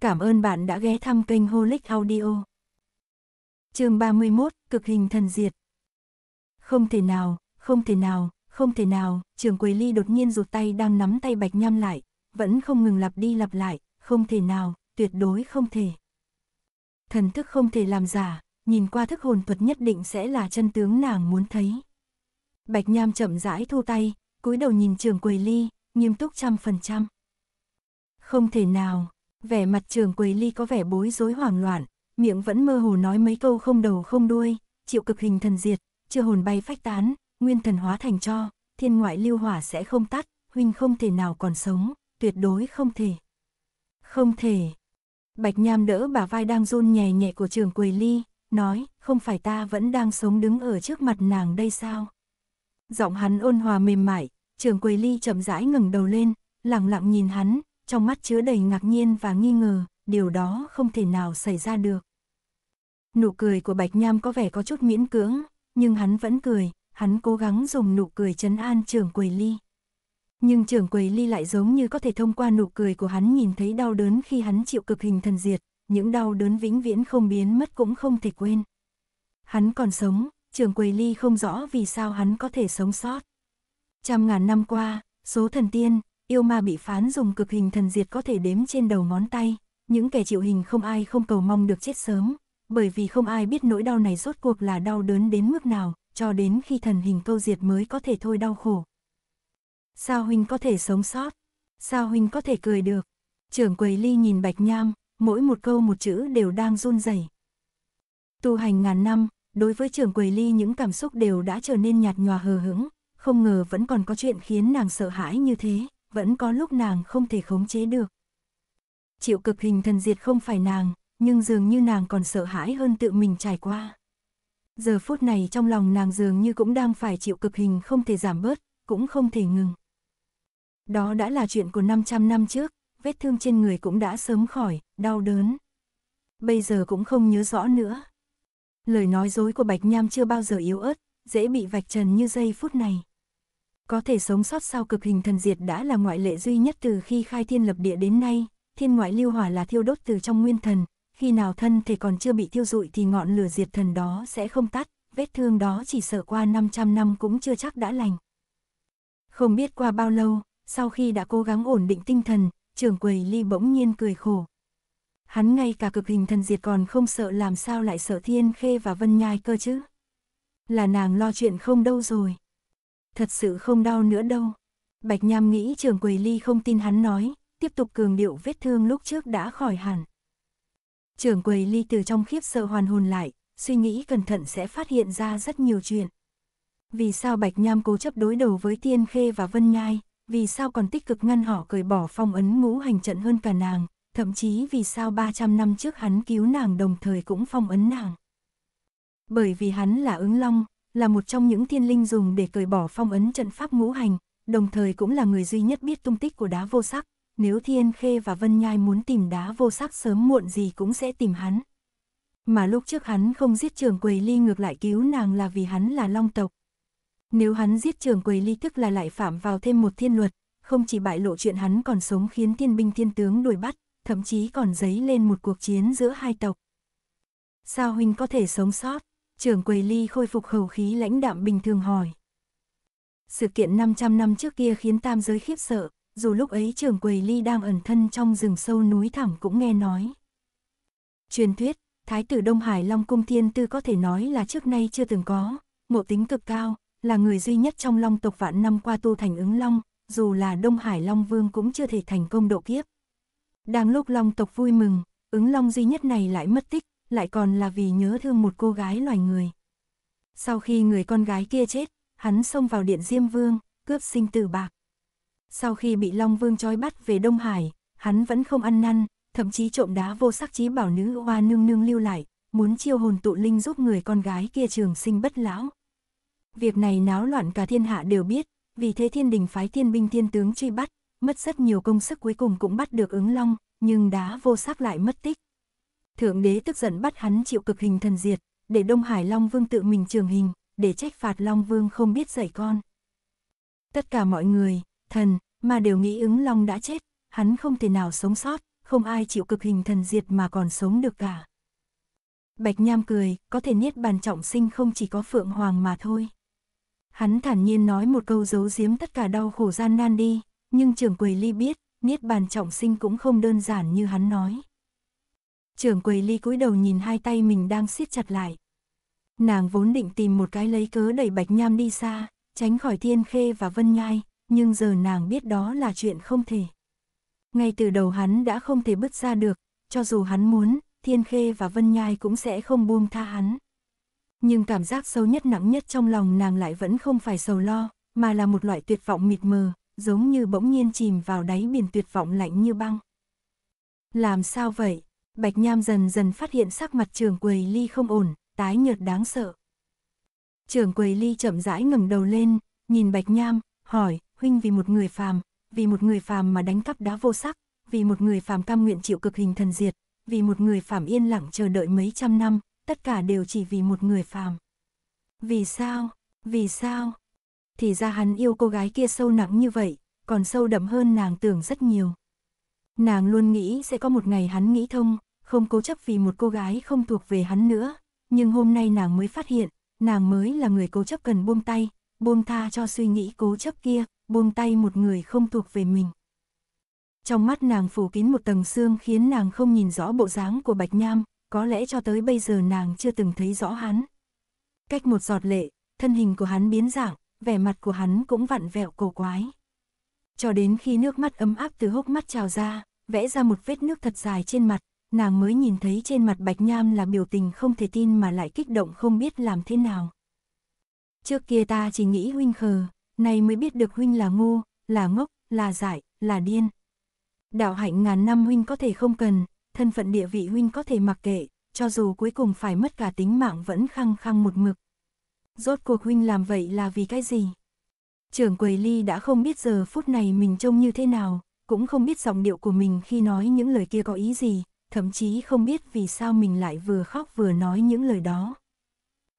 Cảm ơn bạn đã ghé thăm kênh Holic Audio. chương 31, Cực hình thần diệt. Không thể nào, không thể nào, không thể nào, trường Quế Ly đột nhiên rụt tay đang nắm tay Bạch Nham lại, vẫn không ngừng lặp đi lặp lại, không thể nào, tuyệt đối không thể. Thần thức không thể làm giả, nhìn qua thức hồn thuật nhất định sẽ là chân tướng nàng muốn thấy. Bạch Nham chậm rãi thu tay, cúi đầu nhìn trường Quầy Ly, nghiêm túc trăm phần trăm. Không thể nào, Vẻ mặt trường quầy ly có vẻ bối rối hoảng loạn, miệng vẫn mơ hồ nói mấy câu không đầu không đuôi, chịu cực hình thần diệt, chưa hồn bay phách tán, nguyên thần hóa thành cho, thiên ngoại lưu hỏa sẽ không tắt, huynh không thể nào còn sống, tuyệt đối không thể. Không thể. Bạch Nham đỡ bà vai đang run nhẹ nhẹ của trường quầy ly, nói, không phải ta vẫn đang sống đứng ở trước mặt nàng đây sao? Giọng hắn ôn hòa mềm mại, trường quầy ly chậm rãi ngẩng đầu lên, lặng lặng nhìn hắn, trong mắt chứa đầy ngạc nhiên và nghi ngờ, điều đó không thể nào xảy ra được. Nụ cười của Bạch Nham có vẻ có chút miễn cưỡng, nhưng hắn vẫn cười, hắn cố gắng dùng nụ cười chấn an trưởng quầy ly. Nhưng trưởng quầy ly lại giống như có thể thông qua nụ cười của hắn nhìn thấy đau đớn khi hắn chịu cực hình thần diệt, những đau đớn vĩnh viễn không biến mất cũng không thể quên. Hắn còn sống, trưởng quầy ly không rõ vì sao hắn có thể sống sót. Trăm ngàn năm qua, số thần tiên, yêu ma bị phán dùng cực hình thần diệt có thể đếm trên đầu ngón tay, những kẻ chịu hình không ai không cầu mong được chết sớm, bởi vì không ai biết nỗi đau này rốt cuộc là đau đớn đến mức nào, cho đến khi thần hình câu diệt mới có thể thôi đau khổ. Sao huynh có thể sống sót? Sao huynh có thể cười được? Trưởng quầy ly nhìn bạch nham, mỗi một câu một chữ đều đang run rẩy. Tu hành ngàn năm, đối với trưởng quầy ly những cảm xúc đều đã trở nên nhạt nhòa hờ hững, không ngờ vẫn còn có chuyện khiến nàng sợ hãi như thế vẫn có lúc nàng không thể khống chế được. Chịu cực hình thần diệt không phải nàng, nhưng dường như nàng còn sợ hãi hơn tự mình trải qua. Giờ phút này trong lòng nàng dường như cũng đang phải chịu cực hình không thể giảm bớt, cũng không thể ngừng. Đó đã là chuyện của 500 năm trước, vết thương trên người cũng đã sớm khỏi, đau đớn. Bây giờ cũng không nhớ rõ nữa. Lời nói dối của Bạch Nham chưa bao giờ yếu ớt, dễ bị vạch trần như giây phút này. Có thể sống sót sau cực hình thần diệt đã là ngoại lệ duy nhất từ khi khai thiên lập địa đến nay, thiên ngoại lưu hỏa là thiêu đốt từ trong nguyên thần, khi nào thân thể còn chưa bị thiêu rụi thì ngọn lửa diệt thần đó sẽ không tắt, vết thương đó chỉ sợ qua 500 năm cũng chưa chắc đã lành. Không biết qua bao lâu, sau khi đã cố gắng ổn định tinh thần, trưởng quầy ly bỗng nhiên cười khổ. Hắn ngay cả cực hình thần diệt còn không sợ làm sao lại sợ thiên khê và vân nhai cơ chứ. Là nàng lo chuyện không đâu rồi thật sự không đau nữa đâu. Bạch Nham nghĩ trường Quỳ Ly không tin hắn nói, tiếp tục cường điệu vết thương lúc trước đã khỏi hẳn. Trường Quỳ Ly từ trong khiếp sợ hoàn hồn lại, suy nghĩ cẩn thận sẽ phát hiện ra rất nhiều chuyện. Vì sao Bạch Nham cố chấp đối đầu với Tiên Khê và Vân Nhai, vì sao còn tích cực ngăn họ cởi bỏ phong ấn ngũ hành trận hơn cả nàng, thậm chí vì sao 300 năm trước hắn cứu nàng đồng thời cũng phong ấn nàng. Bởi vì hắn là ứng long, là một trong những thiên linh dùng để cởi bỏ phong ấn trận pháp ngũ hành, đồng thời cũng là người duy nhất biết tung tích của đá vô sắc, nếu Thiên Khê và Vân Nhai muốn tìm đá vô sắc sớm muộn gì cũng sẽ tìm hắn. Mà lúc trước hắn không giết trường quầy ly ngược lại cứu nàng là vì hắn là long tộc. Nếu hắn giết trường quầy ly tức là lại phạm vào thêm một thiên luật, không chỉ bại lộ chuyện hắn còn sống khiến thiên binh thiên tướng đuổi bắt, thậm chí còn dấy lên một cuộc chiến giữa hai tộc. Sao huynh có thể sống sót? trưởng quầy ly khôi phục khẩu khí lãnh đạm bình thường hỏi. Sự kiện 500 năm trước kia khiến tam giới khiếp sợ, dù lúc ấy trưởng quầy ly đang ẩn thân trong rừng sâu núi thẳm cũng nghe nói. Truyền thuyết, Thái tử Đông Hải Long Cung Thiên Tư có thể nói là trước nay chưa từng có, ngộ tính cực cao, là người duy nhất trong long tộc vạn năm qua tu thành ứng long, dù là Đông Hải Long Vương cũng chưa thể thành công độ kiếp. Đang lúc long tộc vui mừng, ứng long duy nhất này lại mất tích, lại còn là vì nhớ thương một cô gái loài người. Sau khi người con gái kia chết, hắn xông vào điện Diêm Vương, cướp sinh tử bạc. Sau khi bị Long Vương trói bắt về Đông Hải, hắn vẫn không ăn năn, thậm chí trộm đá vô sắc trí bảo nữ hoa nương nương lưu lại, muốn chiêu hồn tụ linh giúp người con gái kia trường sinh bất lão. Việc này náo loạn cả thiên hạ đều biết, vì thế thiên đình phái thiên binh thiên tướng truy bắt, mất rất nhiều công sức cuối cùng cũng bắt được ứng long, nhưng đá vô sắc lại mất tích. Thượng đế tức giận bắt hắn chịu cực hình thần diệt, để Đông Hải Long Vương tự mình trường hình, để trách phạt Long Vương không biết dạy con. Tất cả mọi người, thần, mà đều nghĩ ứng Long đã chết, hắn không thể nào sống sót, không ai chịu cực hình thần diệt mà còn sống được cả. Bạch Nham cười, có thể niết bàn trọng sinh không chỉ có Phượng Hoàng mà thôi. Hắn thản nhiên nói một câu giấu giếm tất cả đau khổ gian nan đi, nhưng trưởng quầy ly biết, niết bàn trọng sinh cũng không đơn giản như hắn nói trưởng quầy ly cúi đầu nhìn hai tay mình đang siết chặt lại. Nàng vốn định tìm một cái lấy cớ đẩy Bạch Nham đi xa, tránh khỏi Thiên Khê và Vân Nhai, nhưng giờ nàng biết đó là chuyện không thể. Ngay từ đầu hắn đã không thể bứt ra được, cho dù hắn muốn, Thiên Khê và Vân Nhai cũng sẽ không buông tha hắn. Nhưng cảm giác sâu nhất nặng nhất trong lòng nàng lại vẫn không phải sầu lo, mà là một loại tuyệt vọng mịt mờ, giống như bỗng nhiên chìm vào đáy biển tuyệt vọng lạnh như băng. Làm sao vậy? Bạch Nham dần dần phát hiện sắc mặt trường quầy ly không ổn, tái nhợt đáng sợ. Trường quầy ly chậm rãi ngẩng đầu lên, nhìn Bạch Nham, hỏi, huynh vì một người phàm, vì một người phàm mà đánh cắp đá vô sắc, vì một người phàm cam nguyện chịu cực hình thần diệt, vì một người phàm yên lặng chờ đợi mấy trăm năm, tất cả đều chỉ vì một người phàm. Vì sao? Vì sao? Thì ra hắn yêu cô gái kia sâu nặng như vậy, còn sâu đậm hơn nàng tưởng rất nhiều. Nàng luôn nghĩ sẽ có một ngày hắn nghĩ thông, không cố chấp vì một cô gái không thuộc về hắn nữa, nhưng hôm nay nàng mới phát hiện, nàng mới là người cố chấp cần buông tay, buông tha cho suy nghĩ cố chấp kia, buông tay một người không thuộc về mình. Trong mắt nàng phủ kín một tầng xương khiến nàng không nhìn rõ bộ dáng của Bạch Nham, có lẽ cho tới bây giờ nàng chưa từng thấy rõ hắn. Cách một giọt lệ, thân hình của hắn biến dạng, vẻ mặt của hắn cũng vặn vẹo cổ quái. Cho đến khi nước mắt ấm áp từ hốc mắt trào ra, vẽ ra một vết nước thật dài trên mặt, nàng mới nhìn thấy trên mặt Bạch Nham là biểu tình không thể tin mà lại kích động không biết làm thế nào. Trước kia ta chỉ nghĩ huynh khờ, nay mới biết được huynh là ngu, là ngốc, là dại, là điên. Đạo hạnh ngàn năm huynh có thể không cần, thân phận địa vị huynh có thể mặc kệ, cho dù cuối cùng phải mất cả tính mạng vẫn khăng khăng một mực. Rốt cuộc huynh làm vậy là vì cái gì? Trưởng quầy ly đã không biết giờ phút này mình trông như thế nào, cũng không biết giọng điệu của mình khi nói những lời kia có ý gì, thậm chí không biết vì sao mình lại vừa khóc vừa nói những lời đó.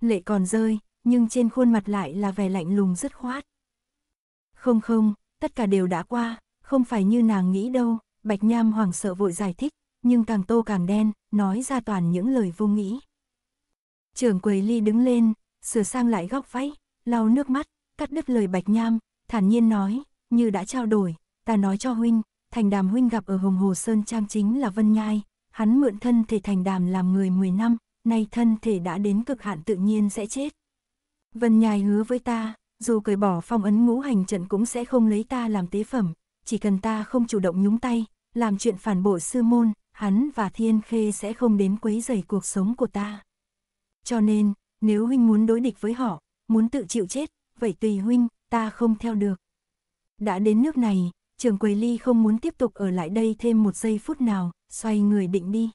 Lệ còn rơi, nhưng trên khuôn mặt lại là vẻ lạnh lùng dứt khoát. Không không, tất cả đều đã qua, không phải như nàng nghĩ đâu, Bạch Nham hoảng sợ vội giải thích, nhưng càng tô càng đen, nói ra toàn những lời vô nghĩ. Trưởng quầy ly đứng lên, sửa sang lại góc váy, lau nước mắt, cắt đứt lời Bạch Nham, thản nhiên nói, như đã trao đổi, ta nói cho huynh, thành đàm huynh gặp ở Hồng Hồ Sơn Trang chính là Vân Nhai, hắn mượn thân thể thành đàm làm người 10 năm, nay thân thể đã đến cực hạn tự nhiên sẽ chết. Vân Nhài hứa với ta, dù cởi bỏ phong ấn ngũ hành trận cũng sẽ không lấy ta làm tế phẩm, chỉ cần ta không chủ động nhúng tay, làm chuyện phản bội sư môn, hắn và Thiên Khê sẽ không đến quấy rầy cuộc sống của ta. Cho nên, nếu huynh muốn đối địch với họ, muốn tự chịu chết, vậy tùy huynh, ta không theo được. Đã đến nước này, trường quầy ly không muốn tiếp tục ở lại đây thêm một giây phút nào, xoay người định đi.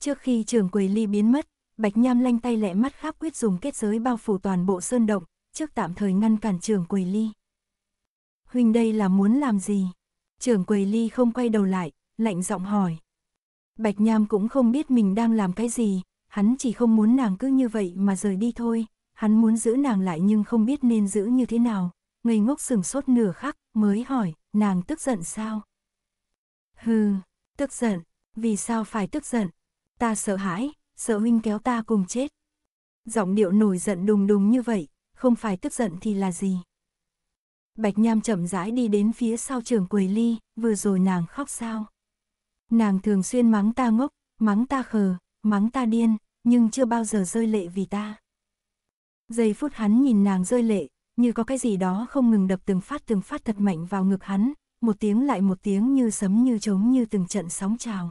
Trước khi trường quầy ly biến mất, Bạch Nham lanh tay lẹ mắt khắp quyết dùng kết giới bao phủ toàn bộ sơn động, trước tạm thời ngăn cản trường quầy ly. Huynh đây là muốn làm gì? Trường quầy ly không quay đầu lại, lạnh giọng hỏi. Bạch Nham cũng không biết mình đang làm cái gì, hắn chỉ không muốn nàng cứ như vậy mà rời đi thôi, hắn muốn giữ nàng lại nhưng không biết nên giữ như thế nào, ngây ngốc sừng sốt nửa khắc mới hỏi nàng tức giận sao? Hừ, tức giận, vì sao phải tức giận? Ta sợ hãi, sợ huynh kéo ta cùng chết. Giọng điệu nổi giận đùng đùng như vậy, không phải tức giận thì là gì? Bạch Nham chậm rãi đi đến phía sau trường Quầy Ly, vừa rồi nàng khóc sao? Nàng thường xuyên mắng ta ngốc, mắng ta khờ, mắng ta điên, nhưng chưa bao giờ rơi lệ vì ta. Giây phút hắn nhìn nàng rơi lệ, như có cái gì đó không ngừng đập từng phát từng phát thật mạnh vào ngực hắn, một tiếng lại một tiếng như sấm như trống như từng trận sóng trào.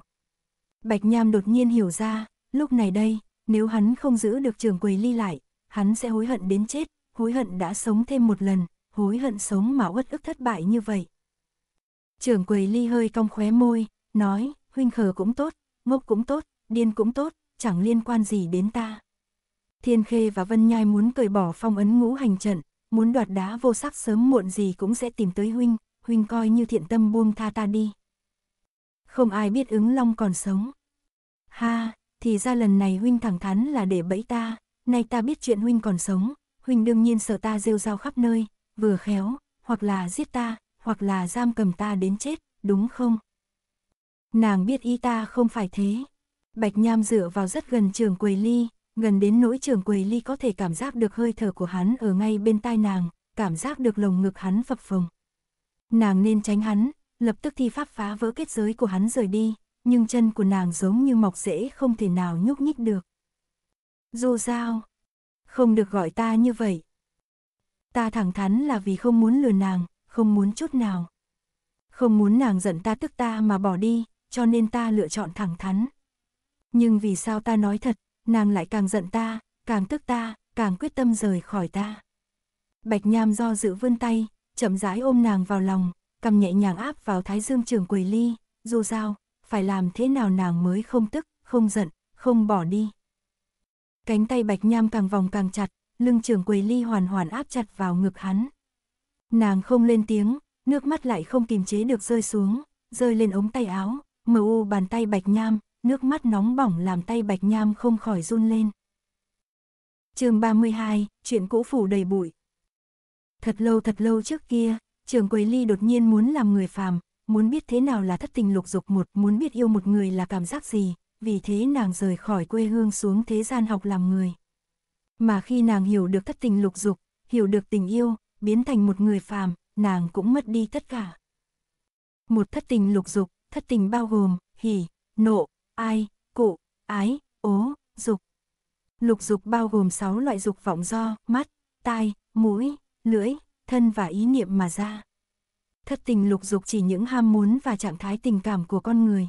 Bạch Nham đột nhiên hiểu ra, lúc này đây, nếu hắn không giữ được trường quầy ly lại, hắn sẽ hối hận đến chết, hối hận đã sống thêm một lần, hối hận sống mà uất ức thất bại như vậy. Trường quầy ly hơi cong khóe môi, nói, huynh khờ cũng tốt, ngốc cũng tốt, điên cũng tốt, chẳng liên quan gì đến ta. Thiên Khê và Vân Nhai muốn cởi bỏ phong ấn ngũ hành trận, muốn đoạt đá vô sắc sớm muộn gì cũng sẽ tìm tới huynh, huynh coi như thiện tâm buông tha ta đi. Không ai biết ứng long còn sống. Ha, thì ra lần này huynh thẳng thắn là để bẫy ta, nay ta biết chuyện huynh còn sống, huynh đương nhiên sợ ta rêu rao khắp nơi, vừa khéo, hoặc là giết ta, hoặc là giam cầm ta đến chết, đúng không? Nàng biết y ta không phải thế. Bạch Nham dựa vào rất gần trường quầy ly, gần đến nỗi trưởng quầy ly có thể cảm giác được hơi thở của hắn ở ngay bên tai nàng, cảm giác được lồng ngực hắn phập phồng. Nàng nên tránh hắn, lập tức thi pháp phá vỡ kết giới của hắn rời đi, nhưng chân của nàng giống như mọc rễ không thể nào nhúc nhích được. Dù sao, không được gọi ta như vậy. Ta thẳng thắn là vì không muốn lừa nàng, không muốn chút nào. Không muốn nàng giận ta tức ta mà bỏ đi, cho nên ta lựa chọn thẳng thắn. Nhưng vì sao ta nói thật, nàng lại càng giận ta, càng tức ta, càng quyết tâm rời khỏi ta. Bạch Nham do dự vươn tay, chậm rãi ôm nàng vào lòng, cầm nhẹ nhàng áp vào thái dương trường quỳ ly, dù sao, phải làm thế nào nàng mới không tức, không giận, không bỏ đi. Cánh tay Bạch Nham càng vòng càng chặt, lưng trường Quỳ ly hoàn hoàn áp chặt vào ngực hắn. Nàng không lên tiếng, nước mắt lại không kìm chế được rơi xuống, rơi lên ống tay áo, mờ u bàn tay Bạch Nham, nước mắt nóng bỏng làm tay Bạch Nham không khỏi run lên. chương 32, chuyện cũ phủ đầy bụi. Thật lâu thật lâu trước kia, trường Quế Ly đột nhiên muốn làm người phàm, muốn biết thế nào là thất tình lục dục một, muốn biết yêu một người là cảm giác gì, vì thế nàng rời khỏi quê hương xuống thế gian học làm người. Mà khi nàng hiểu được thất tình lục dục, hiểu được tình yêu, biến thành một người phàm, nàng cũng mất đi tất cả. Một thất tình lục dục, thất tình bao gồm hỉ, nộ, ai, cụ, ái, ố, dục. Lục dục bao gồm 6 loại dục vọng do mắt, tai, mũi, lưỡi, thân và ý niệm mà ra. Thất tình lục dục chỉ những ham muốn và trạng thái tình cảm của con người.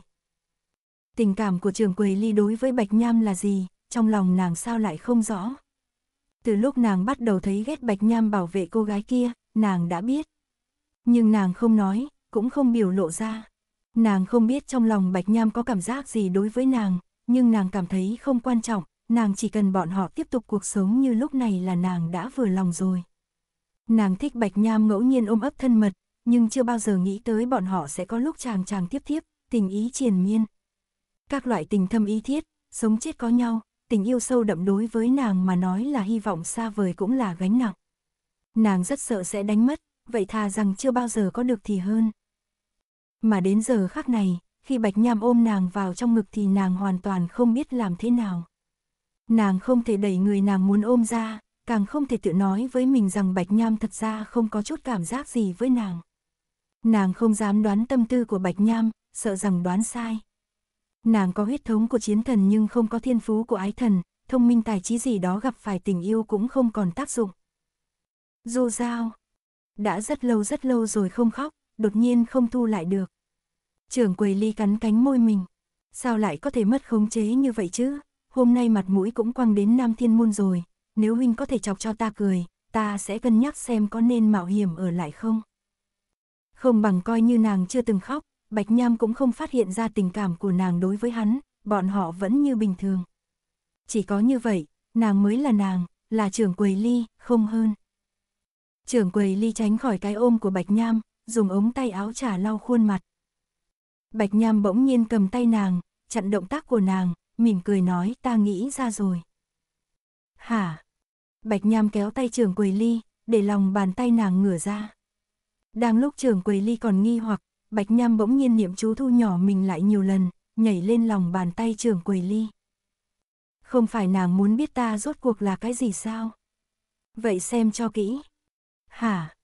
Tình cảm của trường Quầy Ly đối với Bạch Nham là gì, trong lòng nàng sao lại không rõ. Từ lúc nàng bắt đầu thấy ghét Bạch Nham bảo vệ cô gái kia, nàng đã biết. Nhưng nàng không nói, cũng không biểu lộ ra. Nàng không biết trong lòng Bạch Nham có cảm giác gì đối với nàng, nhưng nàng cảm thấy không quan trọng, nàng chỉ cần bọn họ tiếp tục cuộc sống như lúc này là nàng đã vừa lòng rồi. Nàng thích Bạch Nham ngẫu nhiên ôm ấp thân mật, nhưng chưa bao giờ nghĩ tới bọn họ sẽ có lúc chàng chàng tiếp tiếp, tình ý triền miên. Các loại tình thâm ý thiết, sống chết có nhau, tình yêu sâu đậm đối với nàng mà nói là hy vọng xa vời cũng là gánh nặng. Nàng rất sợ sẽ đánh mất, vậy thà rằng chưa bao giờ có được thì hơn. Mà đến giờ khắc này, khi Bạch Nham ôm nàng vào trong ngực thì nàng hoàn toàn không biết làm thế nào. Nàng không thể đẩy người nàng muốn ôm ra, càng không thể tự nói với mình rằng Bạch Nham thật ra không có chút cảm giác gì với nàng. Nàng không dám đoán tâm tư của Bạch Nham, sợ rằng đoán sai. Nàng có huyết thống của chiến thần nhưng không có thiên phú của ái thần, thông minh tài trí gì đó gặp phải tình yêu cũng không còn tác dụng. Dù sao, đã rất lâu rất lâu rồi không khóc, đột nhiên không thu lại được. Trưởng quầy ly cắn cánh môi mình. Sao lại có thể mất khống chế như vậy chứ? Hôm nay mặt mũi cũng quăng đến Nam Thiên Môn rồi. Nếu huynh có thể chọc cho ta cười, ta sẽ cân nhắc xem có nên mạo hiểm ở lại không. Không bằng coi như nàng chưa từng khóc, Bạch Nham cũng không phát hiện ra tình cảm của nàng đối với hắn, bọn họ vẫn như bình thường. Chỉ có như vậy, nàng mới là nàng, là trưởng quầy ly, không hơn. Trưởng quầy ly tránh khỏi cái ôm của Bạch Nham, dùng ống tay áo trà lau khuôn mặt. Bạch Nham bỗng nhiên cầm tay nàng, chặn động tác của nàng, mỉm cười nói ta nghĩ ra rồi. Hả? Bạch Nham kéo tay trưởng quầy ly, để lòng bàn tay nàng ngửa ra. Đang lúc trưởng quầy ly còn nghi hoặc, Bạch Nham bỗng nhiên niệm chú thu nhỏ mình lại nhiều lần, nhảy lên lòng bàn tay trưởng quầy ly. Không phải nàng muốn biết ta rốt cuộc là cái gì sao? Vậy xem cho kỹ. Hả?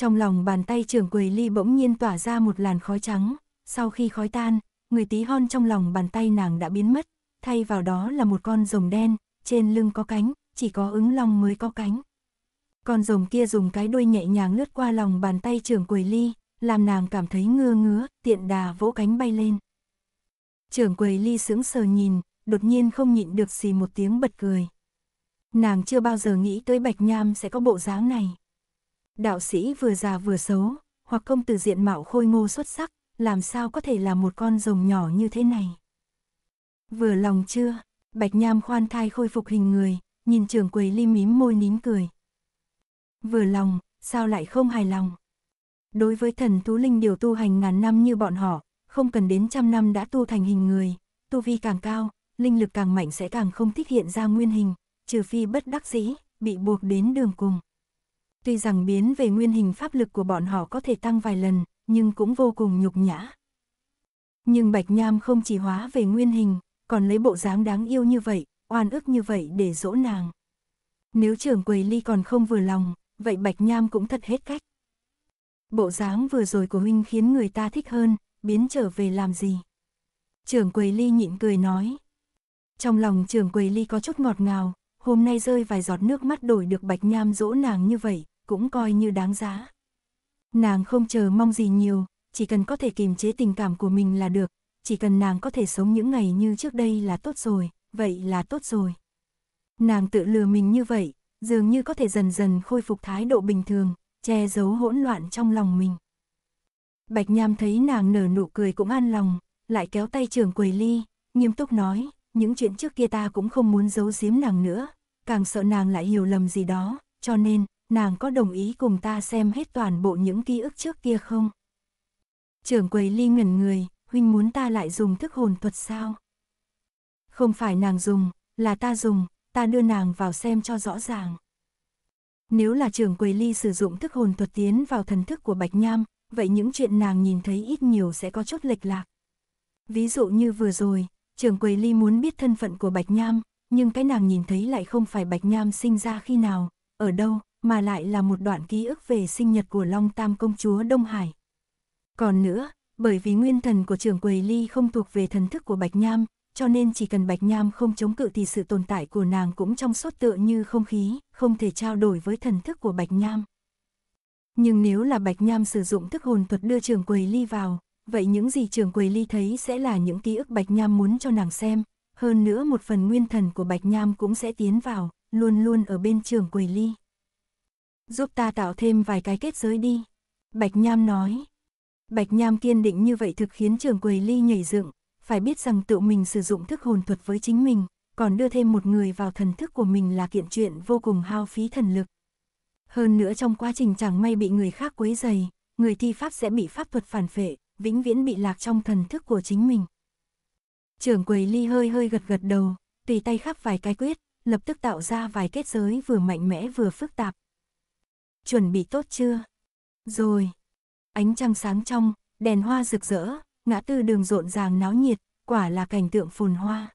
Trong lòng bàn tay trưởng quầy ly bỗng nhiên tỏa ra một làn khói trắng, sau khi khói tan, người tí hon trong lòng bàn tay nàng đã biến mất, thay vào đó là một con rồng đen, trên lưng có cánh, chỉ có ứng long mới có cánh. Con rồng kia dùng cái đuôi nhẹ nhàng lướt qua lòng bàn tay trưởng quầy ly, làm nàng cảm thấy ngơ ngứa, tiện đà vỗ cánh bay lên. Trưởng quầy ly sững sờ nhìn, đột nhiên không nhịn được xì một tiếng bật cười. Nàng chưa bao giờ nghĩ tới Bạch Nham sẽ có bộ dáng này đạo sĩ vừa già vừa xấu, hoặc công tử diện mạo khôi ngô xuất sắc, làm sao có thể là một con rồng nhỏ như thế này. Vừa lòng chưa, Bạch Nham khoan thai khôi phục hình người, nhìn trưởng quầy li mím môi nín cười. Vừa lòng, sao lại không hài lòng? Đối với thần thú linh điều tu hành ngàn năm như bọn họ, không cần đến trăm năm đã tu thành hình người, tu vi càng cao, linh lực càng mạnh sẽ càng không thích hiện ra nguyên hình, trừ phi bất đắc dĩ, bị buộc đến đường cùng. Tuy rằng biến về nguyên hình pháp lực của bọn họ có thể tăng vài lần, nhưng cũng vô cùng nhục nhã. Nhưng Bạch Nham không chỉ hóa về nguyên hình, còn lấy bộ dáng đáng yêu như vậy, oan ức như vậy để dỗ nàng. Nếu trưởng quầy ly còn không vừa lòng, vậy Bạch Nham cũng thật hết cách. Bộ dáng vừa rồi của huynh khiến người ta thích hơn, biến trở về làm gì? Trưởng quầy ly nhịn cười nói. Trong lòng trưởng quầy ly có chút ngọt ngào, hôm nay rơi vài giọt nước mắt đổi được Bạch Nham dỗ nàng như vậy, cũng coi như đáng giá. Nàng không chờ mong gì nhiều, chỉ cần có thể kiềm chế tình cảm của mình là được, chỉ cần nàng có thể sống những ngày như trước đây là tốt rồi, vậy là tốt rồi. Nàng tự lừa mình như vậy, dường như có thể dần dần khôi phục thái độ bình thường, che giấu hỗn loạn trong lòng mình. Bạch Nham thấy nàng nở nụ cười cũng an lòng, lại kéo tay trưởng quầy ly, nghiêm túc nói, những chuyện trước kia ta cũng không muốn giấu giếm nàng nữa, càng sợ nàng lại hiểu lầm gì đó, cho nên, nàng có đồng ý cùng ta xem hết toàn bộ những ký ức trước kia không? Trưởng quầy ly ngẩn người, huynh muốn ta lại dùng thức hồn thuật sao? Không phải nàng dùng, là ta dùng, ta đưa nàng vào xem cho rõ ràng. Nếu là trưởng quầy ly sử dụng thức hồn thuật tiến vào thần thức của Bạch Nham, vậy những chuyện nàng nhìn thấy ít nhiều sẽ có chút lệch lạc. Ví dụ như vừa rồi, trưởng quầy ly muốn biết thân phận của Bạch Nham, nhưng cái nàng nhìn thấy lại không phải Bạch Nham sinh ra khi nào, ở đâu, mà lại là một đoạn ký ức về sinh nhật của Long Tam công chúa Đông Hải. Còn nữa, bởi vì nguyên thần của Trường quầy ly không thuộc về thần thức của Bạch Nham, cho nên chỉ cần Bạch Nham không chống cự thì sự tồn tại của nàng cũng trong suốt tựa như không khí, không thể trao đổi với thần thức của Bạch Nham. Nhưng nếu là Bạch Nham sử dụng thức hồn thuật đưa trường quầy ly vào, vậy những gì trường quầy ly thấy sẽ là những ký ức Bạch Nham muốn cho nàng xem, hơn nữa một phần nguyên thần của Bạch Nham cũng sẽ tiến vào, luôn luôn ở bên trường quầy ly. Giúp ta tạo thêm vài cái kết giới đi. Bạch Nham nói. Bạch Nham kiên định như vậy thực khiến trường quầy ly nhảy dựng, phải biết rằng tự mình sử dụng thức hồn thuật với chính mình, còn đưa thêm một người vào thần thức của mình là kiện chuyện vô cùng hao phí thần lực. Hơn nữa trong quá trình chẳng may bị người khác quấy dày, người thi pháp sẽ bị pháp thuật phản phệ, vĩnh viễn bị lạc trong thần thức của chính mình. Trường quầy ly hơi hơi gật gật đầu, tùy tay khắp vài cái quyết, lập tức tạo ra vài kết giới vừa mạnh mẽ vừa phức tạp, chuẩn bị tốt chưa? Rồi. Ánh trăng sáng trong, đèn hoa rực rỡ, ngã tư đường rộn ràng náo nhiệt, quả là cảnh tượng phồn hoa.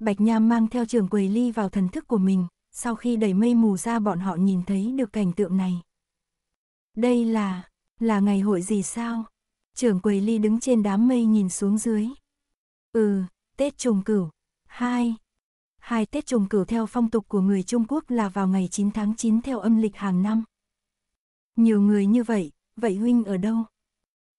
Bạch Nham mang theo trường quầy ly vào thần thức của mình, sau khi đẩy mây mù ra bọn họ nhìn thấy được cảnh tượng này. Đây là, là ngày hội gì sao? Trưởng quầy ly đứng trên đám mây nhìn xuống dưới. Ừ, Tết trùng cửu. Hai, Hai Tết trùng cửu theo phong tục của người Trung Quốc là vào ngày 9 tháng 9 theo âm lịch hàng năm. Nhiều người như vậy, vậy huynh ở đâu?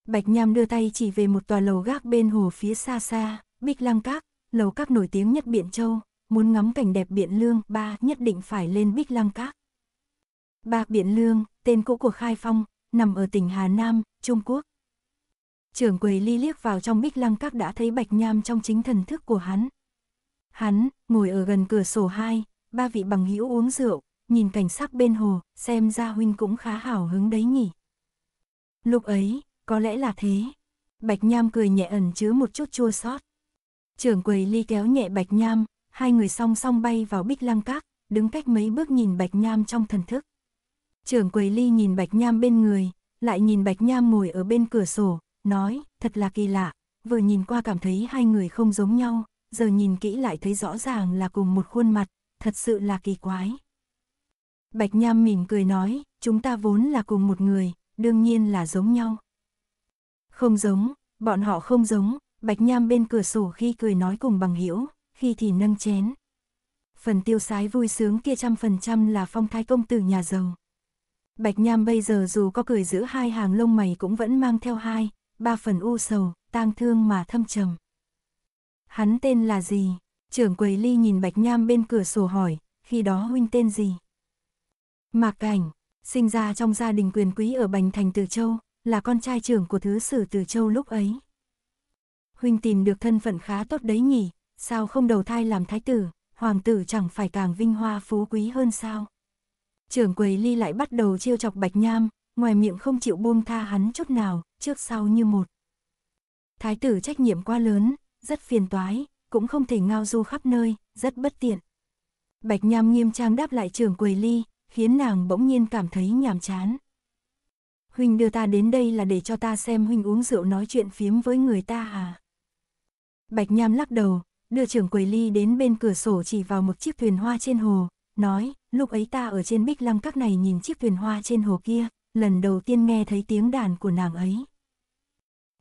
Bạch Nham đưa tay chỉ về một tòa lầu gác bên hồ phía xa xa, Bích Lăng Các, lầu các nổi tiếng nhất Biện Châu, muốn ngắm cảnh đẹp Biện Lương, ba nhất định phải lên Bích Lăng Các. Ba Biện Lương, tên cũ của Khai Phong, nằm ở tỉnh Hà Nam, Trung Quốc. Trưởng quầy ly liếc vào trong Bích Lăng Các đã thấy Bạch Nham trong chính thần thức của hắn. Hắn, ngồi ở gần cửa sổ hai, ba vị bằng hữu uống rượu, nhìn cảnh sắc bên hồ, xem ra huynh cũng khá hào hứng đấy nhỉ. Lúc ấy, có lẽ là thế. Bạch Nham cười nhẹ ẩn chứa một chút chua xót. Trưởng quầy ly kéo nhẹ Bạch Nham, hai người song song bay vào bích lăng các, đứng cách mấy bước nhìn Bạch Nham trong thần thức. Trưởng quầy ly nhìn Bạch Nham bên người, lại nhìn Bạch Nham ngồi ở bên cửa sổ, nói, thật là kỳ lạ, vừa nhìn qua cảm thấy hai người không giống nhau, giờ nhìn kỹ lại thấy rõ ràng là cùng một khuôn mặt, thật sự là kỳ quái. Bạch Nham mỉm cười nói, chúng ta vốn là cùng một người, đương nhiên là giống nhau. Không giống, bọn họ không giống, Bạch Nham bên cửa sổ khi cười nói cùng bằng hiểu, khi thì nâng chén. Phần tiêu sái vui sướng kia trăm phần trăm là phong thái công tử nhà giàu. Bạch Nham bây giờ dù có cười giữa hai hàng lông mày cũng vẫn mang theo hai, ba phần u sầu, tang thương mà thâm trầm. Hắn tên là gì? Trưởng quầy ly nhìn Bạch Nham bên cửa sổ hỏi, khi đó huynh tên gì? Mạc Cảnh, sinh ra trong gia đình quyền quý ở Bành Thành Từ Châu, là con trai trưởng của Thứ Sử Từ Châu lúc ấy. Huynh tìm được thân phận khá tốt đấy nhỉ, sao không đầu thai làm thái tử, hoàng tử chẳng phải càng vinh hoa phú quý hơn sao? Trưởng quầy ly lại bắt đầu chiêu chọc Bạch Nham, ngoài miệng không chịu buông tha hắn chút nào, trước sau như một. Thái tử trách nhiệm quá lớn, rất phiền toái, cũng không thể ngao du khắp nơi, rất bất tiện. Bạch Nham nghiêm trang đáp lại trưởng quầy ly, khiến nàng bỗng nhiên cảm thấy nhàm chán. Huynh đưa ta đến đây là để cho ta xem Huynh uống rượu nói chuyện phiếm với người ta à? Bạch Nham lắc đầu, đưa trưởng quầy ly đến bên cửa sổ chỉ vào một chiếc thuyền hoa trên hồ, nói, lúc ấy ta ở trên bích lăng các này nhìn chiếc thuyền hoa trên hồ kia, lần đầu tiên nghe thấy tiếng đàn của nàng ấy.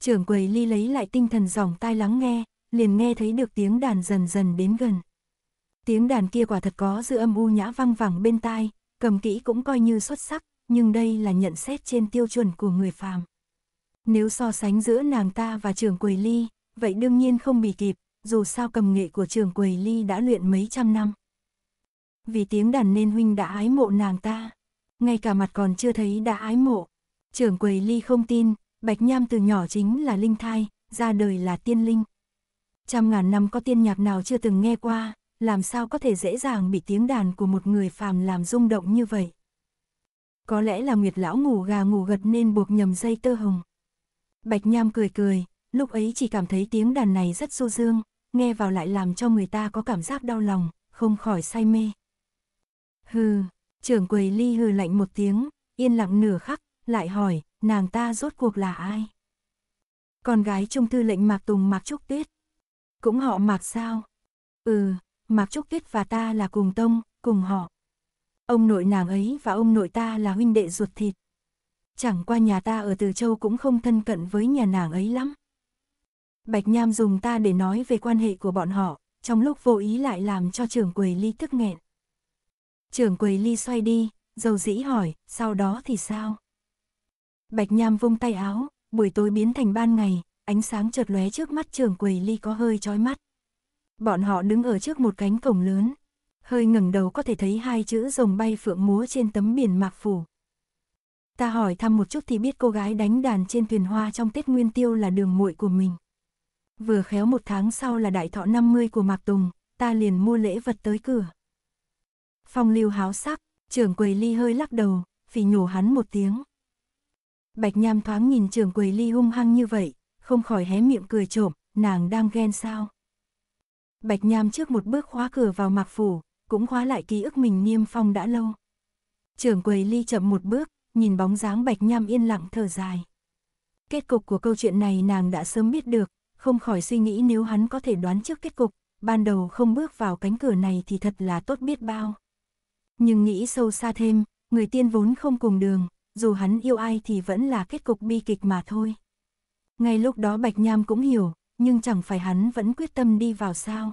Trưởng quầy ly lấy lại tinh thần dòng tai lắng nghe, liền nghe thấy được tiếng đàn dần dần đến gần. Tiếng đàn kia quả thật có dư âm u nhã văng vẳng bên tai, cầm kỹ cũng coi như xuất sắc, nhưng đây là nhận xét trên tiêu chuẩn của người phàm. Nếu so sánh giữa nàng ta và trường quầy ly, vậy đương nhiên không bị kịp, dù sao cầm nghệ của trường quầy ly đã luyện mấy trăm năm. Vì tiếng đàn nên huynh đã ái mộ nàng ta, ngay cả mặt còn chưa thấy đã ái mộ. Trường quầy ly không tin, Bạch Nham từ nhỏ chính là linh thai, ra đời là tiên linh trăm ngàn năm có tiên nhạc nào chưa từng nghe qua, làm sao có thể dễ dàng bị tiếng đàn của một người phàm làm rung động như vậy. Có lẽ là Nguyệt lão ngủ gà ngủ gật nên buộc nhầm dây tơ hồng. Bạch Nham cười cười, lúc ấy chỉ cảm thấy tiếng đàn này rất du dương, nghe vào lại làm cho người ta có cảm giác đau lòng, không khỏi say mê. Hừ, trưởng quầy ly hừ lạnh một tiếng, yên lặng nửa khắc, lại hỏi, nàng ta rốt cuộc là ai? Con gái trung thư lệnh Mạc Tùng Mạc Trúc Tuyết. Cũng họ mặc sao? Ừ, mặc Trúc Tuyết và ta là cùng tông, cùng họ. Ông nội nàng ấy và ông nội ta là huynh đệ ruột thịt. Chẳng qua nhà ta ở Từ Châu cũng không thân cận với nhà nàng ấy lắm. Bạch Nham dùng ta để nói về quan hệ của bọn họ, trong lúc vô ý lại làm cho trưởng quầy ly tức nghẹn. Trưởng quầy ly xoay đi, dầu dĩ hỏi, sau đó thì sao? Bạch Nham vung tay áo, buổi tối biến thành ban ngày, ánh sáng chợt lóe trước mắt trường quầy ly có hơi chói mắt. Bọn họ đứng ở trước một cánh cổng lớn, hơi ngẩng đầu có thể thấy hai chữ rồng bay phượng múa trên tấm biển mạc phủ. Ta hỏi thăm một chút thì biết cô gái đánh đàn trên thuyền hoa trong Tết Nguyên Tiêu là đường muội của mình. Vừa khéo một tháng sau là đại thọ 50 của Mạc Tùng, ta liền mua lễ vật tới cửa. Phong lưu háo sắc, trưởng quầy ly hơi lắc đầu, phỉ nhổ hắn một tiếng. Bạch Nham thoáng nhìn trưởng quầy ly hung hăng như vậy, không khỏi hé miệng cười trộm, nàng đang ghen sao. Bạch Nham trước một bước khóa cửa vào mạc phủ, cũng khóa lại ký ức mình niêm phong đã lâu. Trưởng quầy ly chậm một bước, nhìn bóng dáng Bạch Nham yên lặng thở dài. Kết cục của câu chuyện này nàng đã sớm biết được, không khỏi suy nghĩ nếu hắn có thể đoán trước kết cục, ban đầu không bước vào cánh cửa này thì thật là tốt biết bao. Nhưng nghĩ sâu xa thêm, người tiên vốn không cùng đường, dù hắn yêu ai thì vẫn là kết cục bi kịch mà thôi. Ngay lúc đó Bạch Nham cũng hiểu, nhưng chẳng phải hắn vẫn quyết tâm đi vào sao.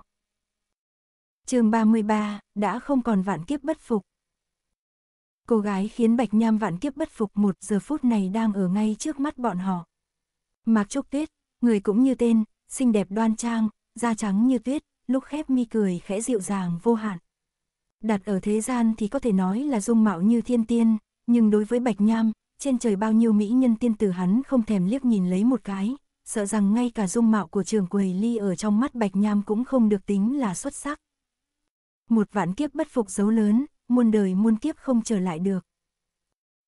chương 33, đã không còn vạn kiếp bất phục. Cô gái khiến Bạch Nham vạn kiếp bất phục một giờ phút này đang ở ngay trước mắt bọn họ. Mạc Trúc Tuyết, người cũng như tên, xinh đẹp đoan trang, da trắng như tuyết, lúc khép mi cười khẽ dịu dàng vô hạn. Đặt ở thế gian thì có thể nói là dung mạo như thiên tiên, nhưng đối với Bạch Nham, trên trời bao nhiêu mỹ nhân tiên tử hắn không thèm liếc nhìn lấy một cái, sợ rằng ngay cả dung mạo của trường quầy ly ở trong mắt bạch nham cũng không được tính là xuất sắc. Một vạn kiếp bất phục dấu lớn, muôn đời muôn kiếp không trở lại được.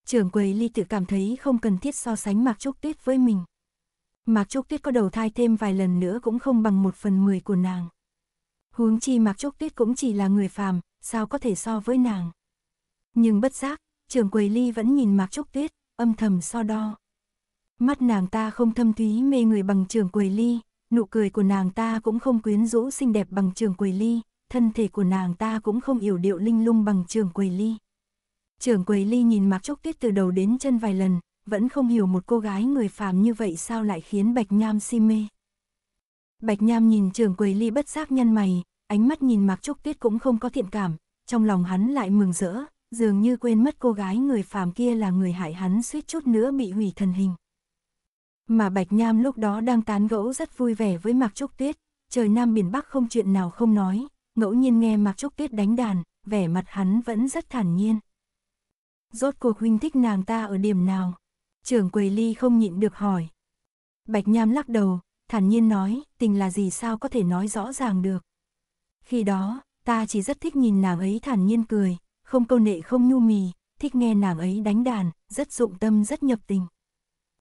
Trường quầy ly tự cảm thấy không cần thiết so sánh Mạc Trúc Tuyết với mình. Mạc Trúc Tuyết có đầu thai thêm vài lần nữa cũng không bằng một phần mười của nàng. Huống chi Mạc Trúc Tuyết cũng chỉ là người phàm, sao có thể so với nàng. Nhưng bất giác, trường quầy ly vẫn nhìn Mạc Trúc Tuyết, âm thầm so đo. Mắt nàng ta không thâm túy mê người bằng trường quầy ly, nụ cười của nàng ta cũng không quyến rũ xinh đẹp bằng trường quầy ly, thân thể của nàng ta cũng không yểu điệu linh lung bằng trường quầy ly. Trường quầy ly nhìn mặc Trúc Tuyết từ đầu đến chân vài lần, vẫn không hiểu một cô gái người phàm như vậy sao lại khiến Bạch Nham si mê. Bạch Nham nhìn trường quầy ly bất giác nhăn mày, ánh mắt nhìn mặc Trúc Tuyết cũng không có thiện cảm, trong lòng hắn lại mừng rỡ, dường như quên mất cô gái người phàm kia là người hại hắn suýt chút nữa bị hủy thần hình. Mà Bạch Nham lúc đó đang tán gẫu rất vui vẻ với Mạc Trúc Tuyết, trời Nam biển Bắc không chuyện nào không nói, ngẫu nhiên nghe Mạc Trúc Tuyết đánh đàn, vẻ mặt hắn vẫn rất thản nhiên. Rốt cuộc huynh thích nàng ta ở điểm nào? Trưởng Quầy Ly không nhịn được hỏi. Bạch Nham lắc đầu, thản nhiên nói, tình là gì sao có thể nói rõ ràng được. Khi đó, ta chỉ rất thích nhìn nàng ấy thản nhiên cười, không câu nệ không nhu mì, thích nghe nàng ấy đánh đàn, rất dụng tâm rất nhập tình.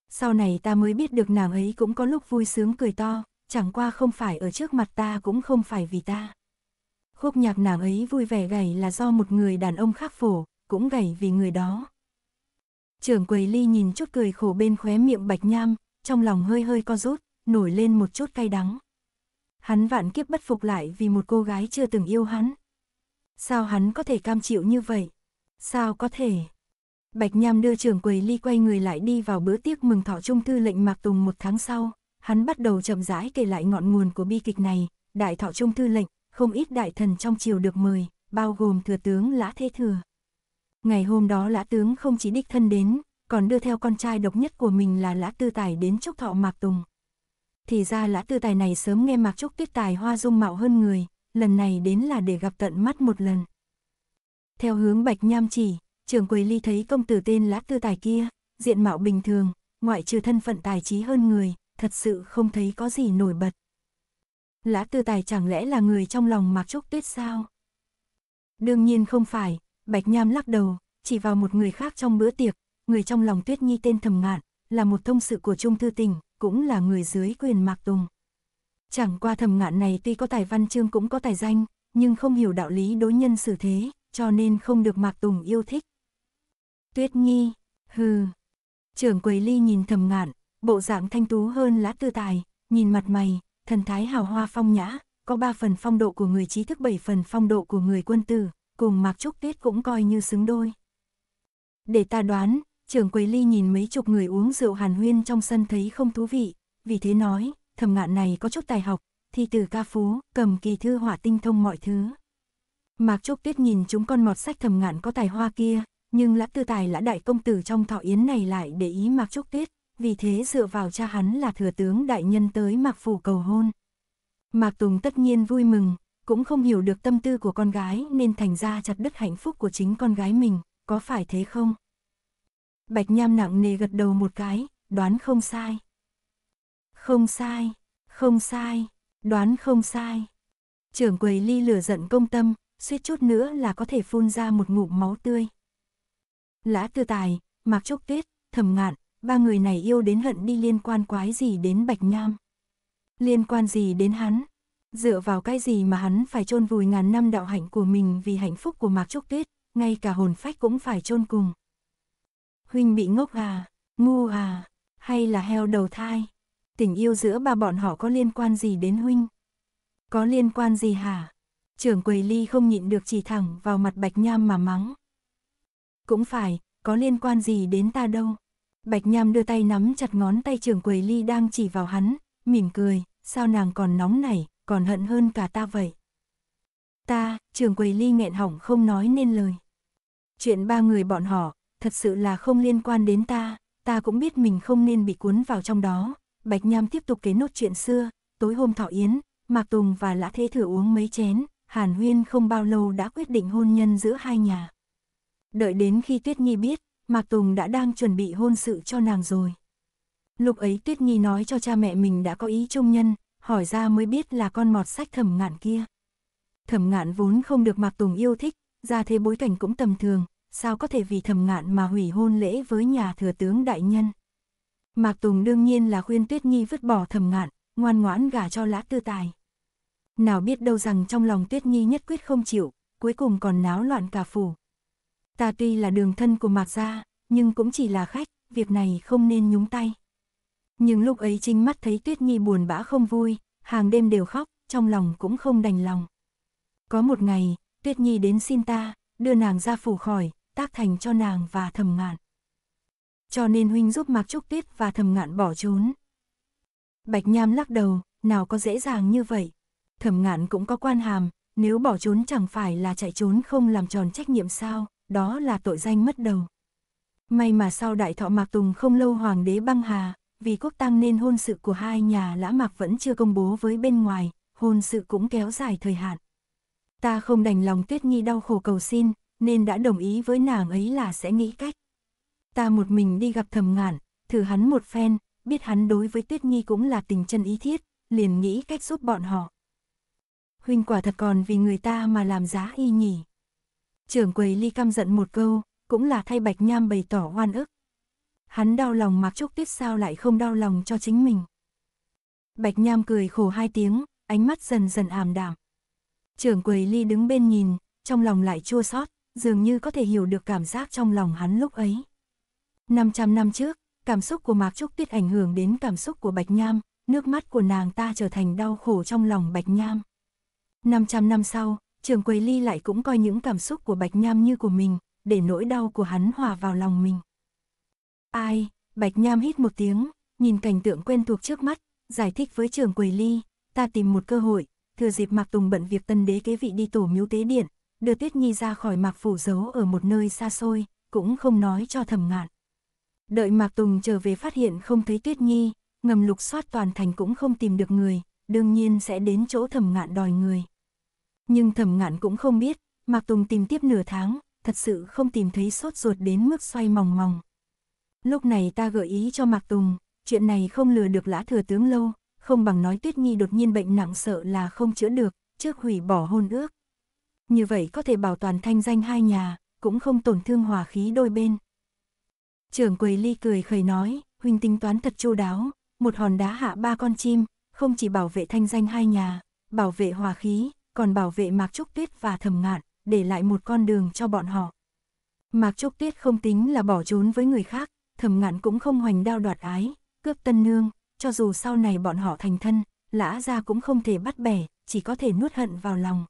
Sau này ta mới biết được nàng ấy cũng có lúc vui sướng cười to, chẳng qua không phải ở trước mặt ta cũng không phải vì ta. Khúc nhạc nàng ấy vui vẻ gầy là do một người đàn ông khác phổ, cũng gầy vì người đó. Trưởng quầy ly nhìn chút cười khổ bên khóe miệng bạch nham, trong lòng hơi hơi co rút, nổi lên một chút cay đắng. Hắn vạn kiếp bất phục lại vì một cô gái chưa từng yêu hắn. Sao hắn có thể cam chịu như vậy? Sao có thể? Bạch Nham đưa trưởng quầy ly quay người lại đi vào bữa tiệc mừng thọ trung thư lệnh Mạc Tùng một tháng sau, hắn bắt đầu chậm rãi kể lại ngọn nguồn của bi kịch này, đại thọ trung thư lệnh, không ít đại thần trong triều được mời, bao gồm thừa tướng Lã Thế Thừa. Ngày hôm đó Lã tướng không chỉ đích thân đến, còn đưa theo con trai độc nhất của mình là Lã Tư Tài đến chúc thọ Mạc Tùng. Thì ra Lã Tư Tài này sớm nghe Mạc Trúc Tuyết Tài hoa dung mạo hơn người, lần này đến là để gặp tận mắt một lần. Theo hướng Bạch Nham chỉ, trường quầy ly thấy công tử tên lã tư tài kia, diện mạo bình thường, ngoại trừ thân phận tài trí hơn người, thật sự không thấy có gì nổi bật. Lã tư tài chẳng lẽ là người trong lòng mặc Trúc Tuyết sao? Đương nhiên không phải, Bạch Nham lắc đầu, chỉ vào một người khác trong bữa tiệc, người trong lòng Tuyết Nhi tên Thầm Ngạn, là một thông sự của Trung Thư tình, cũng là người dưới quyền Mạc Tùng. Chẳng qua thầm ngạn này tuy có tài văn chương cũng có tài danh, nhưng không hiểu đạo lý đối nhân xử thế, cho nên không được Mạc Tùng yêu thích. Tuyết Nhi, hừ. Trưởng quầy ly nhìn thầm ngạn, bộ dạng thanh tú hơn lá tư tài, nhìn mặt mày, thần thái hào hoa phong nhã, có ba phần phong độ của người trí thức bảy phần phong độ của người quân tử, cùng Mạc Trúc Tuyết cũng coi như xứng đôi. Để ta đoán, trưởng quầy ly nhìn mấy chục người uống rượu hàn huyên trong sân thấy không thú vị, vì thế nói, thầm ngạn này có chút tài học, thi từ ca phú, cầm kỳ thư họa tinh thông mọi thứ. Mạc Trúc Tuyết nhìn chúng con mọt sách thầm ngạn có tài hoa kia, nhưng lã tư tài lã đại công tử trong thọ yến này lại để ý Mạc Trúc Tuyết, vì thế dựa vào cha hắn là thừa tướng đại nhân tới Mạc Phủ cầu hôn. Mạc Tùng tất nhiên vui mừng, cũng không hiểu được tâm tư của con gái nên thành ra chặt đứt hạnh phúc của chính con gái mình, có phải thế không? Bạch Nham nặng nề gật đầu một cái, đoán không sai. Không sai, không sai, đoán không sai. Trưởng quầy ly lửa giận công tâm, suýt chút nữa là có thể phun ra một ngụm máu tươi. Lã tư tài, Mạc Trúc Tuyết, Thẩm Ngạn, ba người này yêu đến hận đi liên quan quái gì đến Bạch Nham. Liên quan gì đến hắn? Dựa vào cái gì mà hắn phải chôn vùi ngàn năm đạo hạnh của mình vì hạnh phúc của Mạc Trúc Tuyết, ngay cả hồn phách cũng phải chôn cùng. Huynh bị ngốc à, ngu à, hay là heo đầu thai? tình yêu giữa ba bọn họ có liên quan gì đến huynh? Có liên quan gì hả? Trưởng quầy ly không nhịn được chỉ thẳng vào mặt Bạch Nham mà mắng. Cũng phải, có liên quan gì đến ta đâu. Bạch Nham đưa tay nắm chặt ngón tay trưởng quầy ly đang chỉ vào hắn, mỉm cười, sao nàng còn nóng nảy, còn hận hơn cả ta vậy. Ta, trưởng quầy ly nghẹn hỏng không nói nên lời. Chuyện ba người bọn họ, thật sự là không liên quan đến ta, ta cũng biết mình không nên bị cuốn vào trong đó, Bạch Nham tiếp tục kể nốt chuyện xưa, tối hôm thọ yến, Mạc Tùng và Lã Thế thử uống mấy chén, Hàn Huyên không bao lâu đã quyết định hôn nhân giữa hai nhà. Đợi đến khi Tuyết Nhi biết, Mạc Tùng đã đang chuẩn bị hôn sự cho nàng rồi. Lúc ấy Tuyết Nhi nói cho cha mẹ mình đã có ý trung nhân, hỏi ra mới biết là con mọt sách thẩm ngạn kia. Thẩm ngạn vốn không được Mạc Tùng yêu thích, ra thế bối cảnh cũng tầm thường, sao có thể vì thẩm ngạn mà hủy hôn lễ với nhà thừa tướng đại nhân. Mạc Tùng đương nhiên là khuyên Tuyết Nhi vứt bỏ thầm ngạn, ngoan ngoãn gả cho lã tư tài. Nào biết đâu rằng trong lòng Tuyết Nhi nhất quyết không chịu, cuối cùng còn náo loạn cả phủ. Ta tuy là đường thân của Mạc Gia, nhưng cũng chỉ là khách, việc này không nên nhúng tay. Nhưng lúc ấy chính mắt thấy Tuyết Nhi buồn bã không vui, hàng đêm đều khóc, trong lòng cũng không đành lòng. Có một ngày, Tuyết Nhi đến xin ta, đưa nàng ra phủ khỏi, tác thành cho nàng và thầm ngạn cho nên huynh giúp Mạc Trúc Tiết và thầm ngạn bỏ trốn. Bạch Nham lắc đầu, nào có dễ dàng như vậy. thầm ngạn cũng có quan hàm, nếu bỏ trốn chẳng phải là chạy trốn không làm tròn trách nhiệm sao, đó là tội danh mất đầu. May mà sau đại thọ Mạc Tùng không lâu Hoàng đế băng hà, vì quốc tăng nên hôn sự của hai nhà lã Mạc vẫn chưa công bố với bên ngoài, hôn sự cũng kéo dài thời hạn. Ta không đành lòng Tuyết Nhi đau khổ cầu xin, nên đã đồng ý với nàng ấy là sẽ nghĩ cách. Ta một mình đi gặp thầm ngạn, thử hắn một phen, biết hắn đối với Tuyết nhi cũng là tình chân ý thiết, liền nghĩ cách giúp bọn họ. Huynh quả thật còn vì người ta mà làm giá y nhỉ. Trưởng quầy ly căm giận một câu, cũng là thay bạch nham bày tỏ oan ức. Hắn đau lòng mặc Trúc Tuyết sao lại không đau lòng cho chính mình. Bạch nham cười khổ hai tiếng, ánh mắt dần dần ảm đạm. Trưởng quầy ly đứng bên nhìn, trong lòng lại chua xót, dường như có thể hiểu được cảm giác trong lòng hắn lúc ấy. 500 năm trước, cảm xúc của Mạc Trúc Tuyết ảnh hưởng đến cảm xúc của Bạch Nham, nước mắt của nàng ta trở thành đau khổ trong lòng Bạch Nham. 500 năm sau, Trường Quầy Ly lại cũng coi những cảm xúc của Bạch Nham như của mình, để nỗi đau của hắn hòa vào lòng mình. Ai, Bạch Nham hít một tiếng, nhìn cảnh tượng quen thuộc trước mắt, giải thích với Trường Quầy Ly, ta tìm một cơ hội, thừa dịp Mạc Tùng bận việc tân đế kế vị đi tổ miếu tế điện, đưa Tuyết Nhi ra khỏi Mạc Phủ giấu ở một nơi xa xôi, cũng không nói cho thầm ngạn. Đợi Mạc Tùng trở về phát hiện không thấy Tuyết Nhi, ngầm lục soát toàn thành cũng không tìm được người, đương nhiên sẽ đến chỗ thẩm ngạn đòi người. Nhưng thẩm ngạn cũng không biết, Mạc Tùng tìm tiếp nửa tháng, thật sự không tìm thấy sốt ruột đến mức xoay mòng mòng. Lúc này ta gợi ý cho Mạc Tùng, chuyện này không lừa được lã thừa tướng lâu, không bằng nói Tuyết Nhi đột nhiên bệnh nặng sợ là không chữa được, trước hủy bỏ hôn ước. Như vậy có thể bảo toàn thanh danh hai nhà, cũng không tổn thương hòa khí đôi bên. Trưởng quầy ly cười khẩy nói, huynh tính toán thật chu đáo, một hòn đá hạ ba con chim, không chỉ bảo vệ thanh danh hai nhà, bảo vệ hòa khí, còn bảo vệ Mạc Trúc Tuyết và Thẩm Ngạn, để lại một con đường cho bọn họ. Mạc Trúc Tuyết không tính là bỏ trốn với người khác, Thẩm Ngạn cũng không hoành đao đoạt ái, cướp tân nương, cho dù sau này bọn họ thành thân, lã ra cũng không thể bắt bẻ, chỉ có thể nuốt hận vào lòng.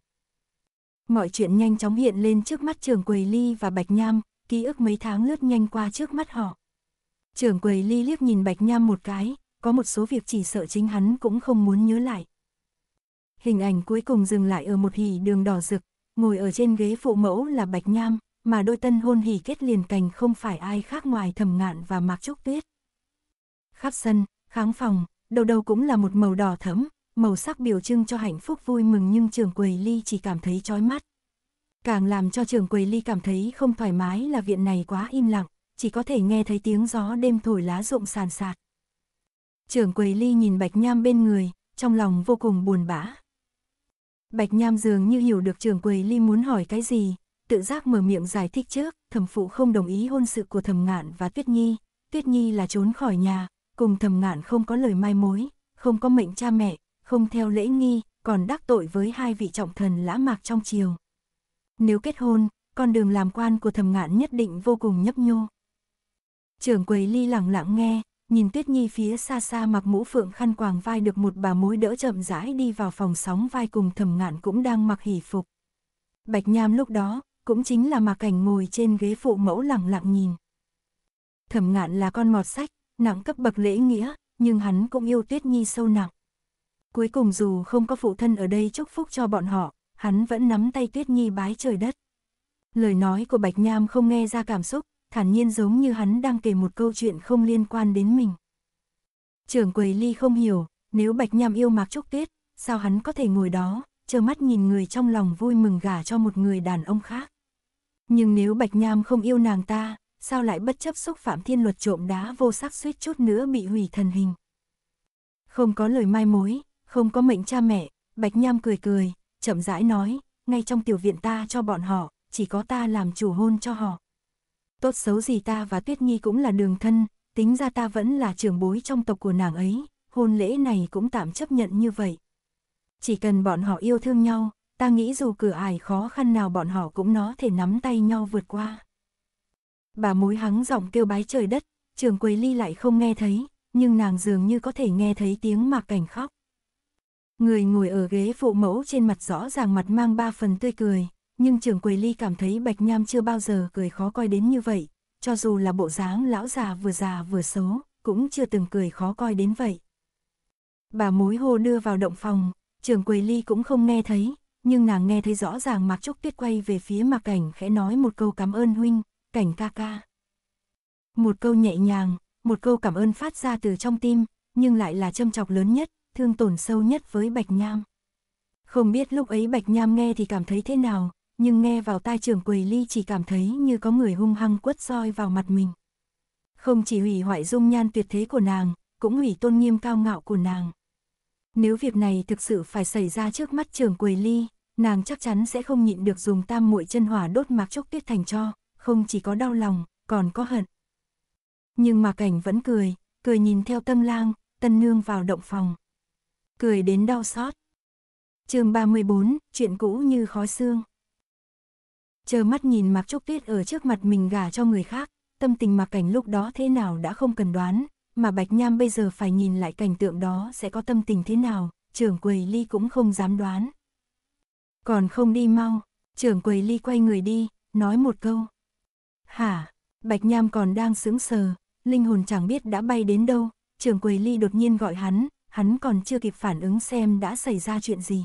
Mọi chuyện nhanh chóng hiện lên trước mắt trường Quầy Ly và Bạch Nham, ký ức mấy tháng lướt nhanh qua trước mắt họ. Trưởng quầy ly liếc nhìn Bạch Nham một cái, có một số việc chỉ sợ chính hắn cũng không muốn nhớ lại. Hình ảnh cuối cùng dừng lại ở một hỉ đường đỏ rực, ngồi ở trên ghế phụ mẫu là Bạch Nham, mà đôi tân hôn hỉ kết liền cành không phải ai khác ngoài Thẩm Ngạn và Mạc Trúc Tuyết. Khắp sân, kháng phòng, đầu đầu cũng là một màu đỏ thẫm, màu sắc biểu trưng cho hạnh phúc vui mừng nhưng trưởng quầy ly chỉ cảm thấy chói mắt. Càng làm cho trường quầy ly cảm thấy không thoải mái là viện này quá im lặng, chỉ có thể nghe thấy tiếng gió đêm thổi lá rụng sàn sạt. Trường quầy ly nhìn bạch nham bên người, trong lòng vô cùng buồn bã. Bạch nham dường như hiểu được trường quầy ly muốn hỏi cái gì, tự giác mở miệng giải thích trước, thẩm phụ không đồng ý hôn sự của thẩm ngạn và tuyết nhi, tuyết nhi là trốn khỏi nhà, cùng thẩm ngạn không có lời mai mối, không có mệnh cha mẹ, không theo lễ nghi, còn đắc tội với hai vị trọng thần lã mạc trong triều, nếu kết hôn, con đường làm quan của thầm ngạn nhất định vô cùng nhấp nhô. Trưởng quầy ly lẳng lặng nghe, nhìn Tuyết Nhi phía xa xa mặc mũ phượng khăn quàng vai được một bà mối đỡ chậm rãi đi vào phòng sóng vai cùng thầm ngạn cũng đang mặc hỷ phục. Bạch Nham lúc đó, cũng chính là mặc cảnh ngồi trên ghế phụ mẫu lẳng lặng nhìn. thầm ngạn là con mọt sách, nặng cấp bậc lễ nghĩa, nhưng hắn cũng yêu Tuyết Nhi sâu nặng. Cuối cùng dù không có phụ thân ở đây chúc phúc cho bọn họ, hắn vẫn nắm tay Tuyết Nhi bái trời đất. Lời nói của Bạch Nham không nghe ra cảm xúc, thản nhiên giống như hắn đang kể một câu chuyện không liên quan đến mình. Trưởng quầy ly không hiểu, nếu Bạch Nham yêu Mạc Trúc Tuyết, sao hắn có thể ngồi đó, chờ mắt nhìn người trong lòng vui mừng gả cho một người đàn ông khác. Nhưng nếu Bạch Nham không yêu nàng ta, sao lại bất chấp xúc phạm thiên luật trộm đá vô sắc suýt chút nữa bị hủy thần hình. Không có lời mai mối, không có mệnh cha mẹ, Bạch Nham cười cười, chậm rãi nói, ngay trong tiểu viện ta cho bọn họ, chỉ có ta làm chủ hôn cho họ. Tốt xấu gì ta và Tuyết Nhi cũng là đường thân, tính ra ta vẫn là trưởng bối trong tộc của nàng ấy, hôn lễ này cũng tạm chấp nhận như vậy. Chỉ cần bọn họ yêu thương nhau, ta nghĩ dù cửa ải khó khăn nào bọn họ cũng nó thể nắm tay nhau vượt qua. Bà mối hắng giọng kêu bái trời đất, trường quế ly lại không nghe thấy, nhưng nàng dường như có thể nghe thấy tiếng mạc cảnh khóc. Người ngồi ở ghế phụ mẫu trên mặt rõ ràng mặt mang ba phần tươi cười, nhưng trưởng quầy ly cảm thấy Bạch Nham chưa bao giờ cười khó coi đến như vậy, cho dù là bộ dáng lão già vừa già vừa xấu, cũng chưa từng cười khó coi đến vậy. Bà mối hồ đưa vào động phòng, trưởng quầy ly cũng không nghe thấy, nhưng nàng nghe thấy rõ ràng Mạc Trúc Tuyết quay về phía Mạc Cảnh khẽ nói một câu cảm ơn huynh, cảnh ca ca. Một câu nhẹ nhàng, một câu cảm ơn phát ra từ trong tim, nhưng lại là châm chọc lớn nhất, thương tổn sâu nhất với Bạch Nham. Không biết lúc ấy Bạch Nham nghe thì cảm thấy thế nào, nhưng nghe vào tai trưởng quỳ ly chỉ cảm thấy như có người hung hăng quất roi vào mặt mình. Không chỉ hủy hoại dung nhan tuyệt thế của nàng, cũng hủy tôn nghiêm cao ngạo của nàng. Nếu việc này thực sự phải xảy ra trước mắt trường quỳ ly, nàng chắc chắn sẽ không nhịn được dùng tam muội chân hỏa đốt mạc trúc tuyết thành cho, không chỉ có đau lòng, còn có hận. Nhưng mà cảnh vẫn cười, cười nhìn theo tâm lang, tân nương vào động phòng cười đến đau xót. chương 34, chuyện cũ như khói xương. Chờ mắt nhìn Mạc Trúc Tuyết ở trước mặt mình gả cho người khác, tâm tình Mạc Cảnh lúc đó thế nào đã không cần đoán, mà Bạch Nham bây giờ phải nhìn lại cảnh tượng đó sẽ có tâm tình thế nào, trưởng quầy ly cũng không dám đoán. Còn không đi mau, trưởng quầy ly quay người đi, nói một câu. Hả, Bạch Nham còn đang sững sờ, linh hồn chẳng biết đã bay đến đâu, trưởng quầy ly đột nhiên gọi hắn, hắn còn chưa kịp phản ứng xem đã xảy ra chuyện gì.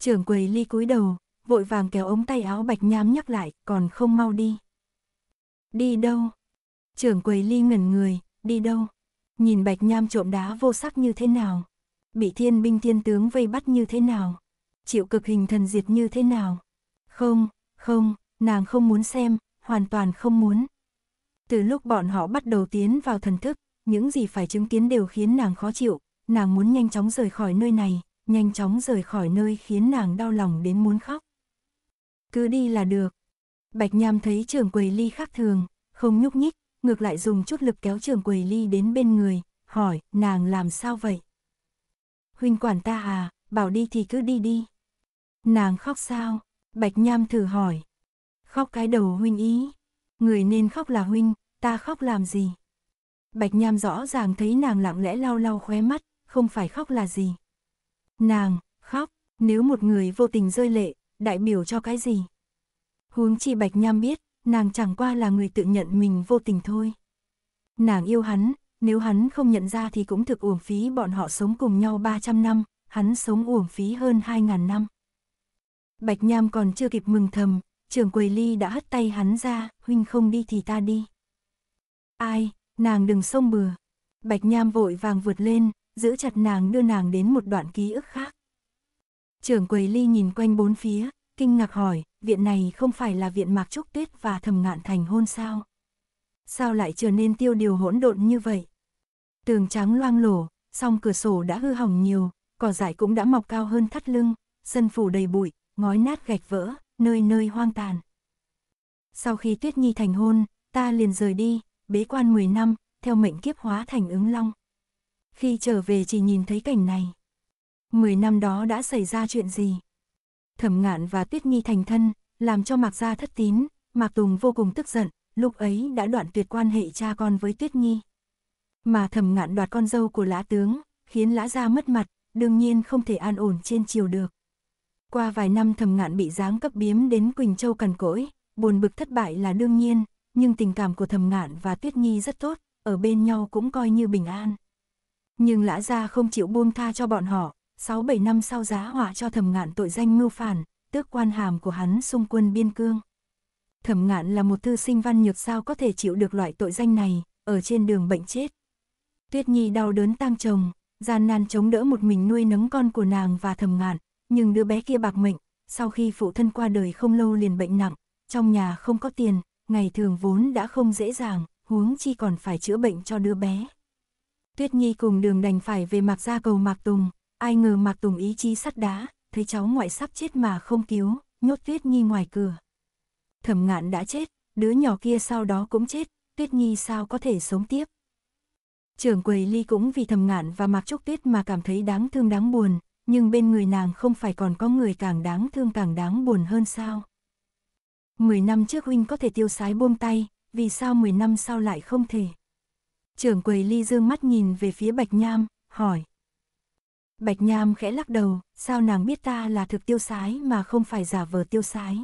Trưởng quầy ly cúi đầu, vội vàng kéo ống tay áo bạch nhám nhắc lại, còn không mau đi. Đi đâu? Trưởng quầy ly ngẩn người, đi đâu? Nhìn bạch nham trộm đá vô sắc như thế nào? Bị thiên binh thiên tướng vây bắt như thế nào? Chịu cực hình thần diệt như thế nào? Không, không, nàng không muốn xem, hoàn toàn không muốn. Từ lúc bọn họ bắt đầu tiến vào thần thức, những gì phải chứng kiến đều khiến nàng khó chịu, nàng muốn nhanh chóng rời khỏi nơi này, nhanh chóng rời khỏi nơi khiến nàng đau lòng đến muốn khóc. Cứ đi là được. Bạch Nham thấy trưởng quầy ly khác thường, không nhúc nhích, ngược lại dùng chút lực kéo trưởng quầy ly đến bên người, hỏi, nàng làm sao vậy? Huynh quản ta à, bảo đi thì cứ đi đi. Nàng khóc sao? Bạch Nham thử hỏi. Khóc cái đầu huynh ý. Người nên khóc là huynh, ta khóc làm gì? Bạch Nham rõ ràng thấy nàng lặng lẽ lau lau khóe mắt, không phải khóc là gì. Nàng, khóc, nếu một người vô tình rơi lệ, đại biểu cho cái gì? Huống chi Bạch Nham biết, nàng chẳng qua là người tự nhận mình vô tình thôi. Nàng yêu hắn, nếu hắn không nhận ra thì cũng thực uổng phí bọn họ sống cùng nhau 300 năm, hắn sống uổng phí hơn 2.000 năm. Bạch Nham còn chưa kịp mừng thầm, trưởng quầy ly đã hất tay hắn ra, huynh không đi thì ta đi. Ai, nàng đừng xông bừa. Bạch Nham vội vàng vượt lên, giữ chặt nàng đưa nàng đến một đoạn ký ức khác. Trưởng quầy ly nhìn quanh bốn phía, kinh ngạc hỏi, viện này không phải là viện Mạc Trúc Tuyết và Thầm Ngạn Thành hôn sao? Sao lại trở nên tiêu điều hỗn độn như vậy? Tường trắng loang lổ, song cửa sổ đã hư hỏng nhiều, cỏ dại cũng đã mọc cao hơn thắt lưng, sân phủ đầy bụi, ngói nát gạch vỡ, nơi nơi hoang tàn. Sau khi Tuyết Nhi thành hôn, ta liền rời đi, bế quan 10 năm, theo mệnh kiếp hóa thành ứng long. Khi trở về chỉ nhìn thấy cảnh này. 10 năm đó đã xảy ra chuyện gì? Thẩm ngạn và tuyết nghi thành thân, làm cho Mạc Gia thất tín, Mạc Tùng vô cùng tức giận, lúc ấy đã đoạn tuyệt quan hệ cha con với tuyết nghi. Mà thẩm ngạn đoạt con dâu của lã tướng, khiến lã gia mất mặt, đương nhiên không thể an ổn trên chiều được. Qua vài năm thầm ngạn bị giáng cấp biếm đến Quỳnh Châu cằn cỗi, buồn bực thất bại là đương nhiên, nhưng tình cảm của thầm ngạn và Tuyết Nhi rất tốt, ở bên nhau cũng coi như bình an. Nhưng lã gia không chịu buông tha cho bọn họ, 6-7 năm sau giá họa cho thầm ngạn tội danh mưu phản, tước quan hàm của hắn xung quân biên cương. Thẩm ngạn là một thư sinh văn nhược sao có thể chịu được loại tội danh này, ở trên đường bệnh chết. Tuyết Nhi đau đớn tang chồng, gian nan chống đỡ một mình nuôi nấng con của nàng và thẩm ngạn, nhưng đứa bé kia bạc mệnh, sau khi phụ thân qua đời không lâu liền bệnh nặng, trong nhà không có tiền, ngày thường vốn đã không dễ dàng, huống chi còn phải chữa bệnh cho đứa bé. Tuyết Nhi cùng đường đành phải về mặc ra cầu Mạc Tùng, ai ngờ Mạc Tùng ý chí sắt đá, thấy cháu ngoại sắp chết mà không cứu, nhốt Tuyết Nhi ngoài cửa. Thẩm ngạn đã chết, đứa nhỏ kia sau đó cũng chết, Tuyết Nhi sao có thể sống tiếp. Trưởng quầy ly cũng vì thầm ngạn và Mặc Trúc Tuyết mà cảm thấy đáng thương đáng buồn, nhưng bên người nàng không phải còn có người càng đáng thương càng đáng buồn hơn sao. 10 năm trước huynh có thể tiêu sái buông tay, vì sao 10 năm sau lại không thể? Trưởng quầy ly dương mắt nhìn về phía Bạch Nham, hỏi. Bạch Nham khẽ lắc đầu, sao nàng biết ta là thực tiêu sái mà không phải giả vờ tiêu sái?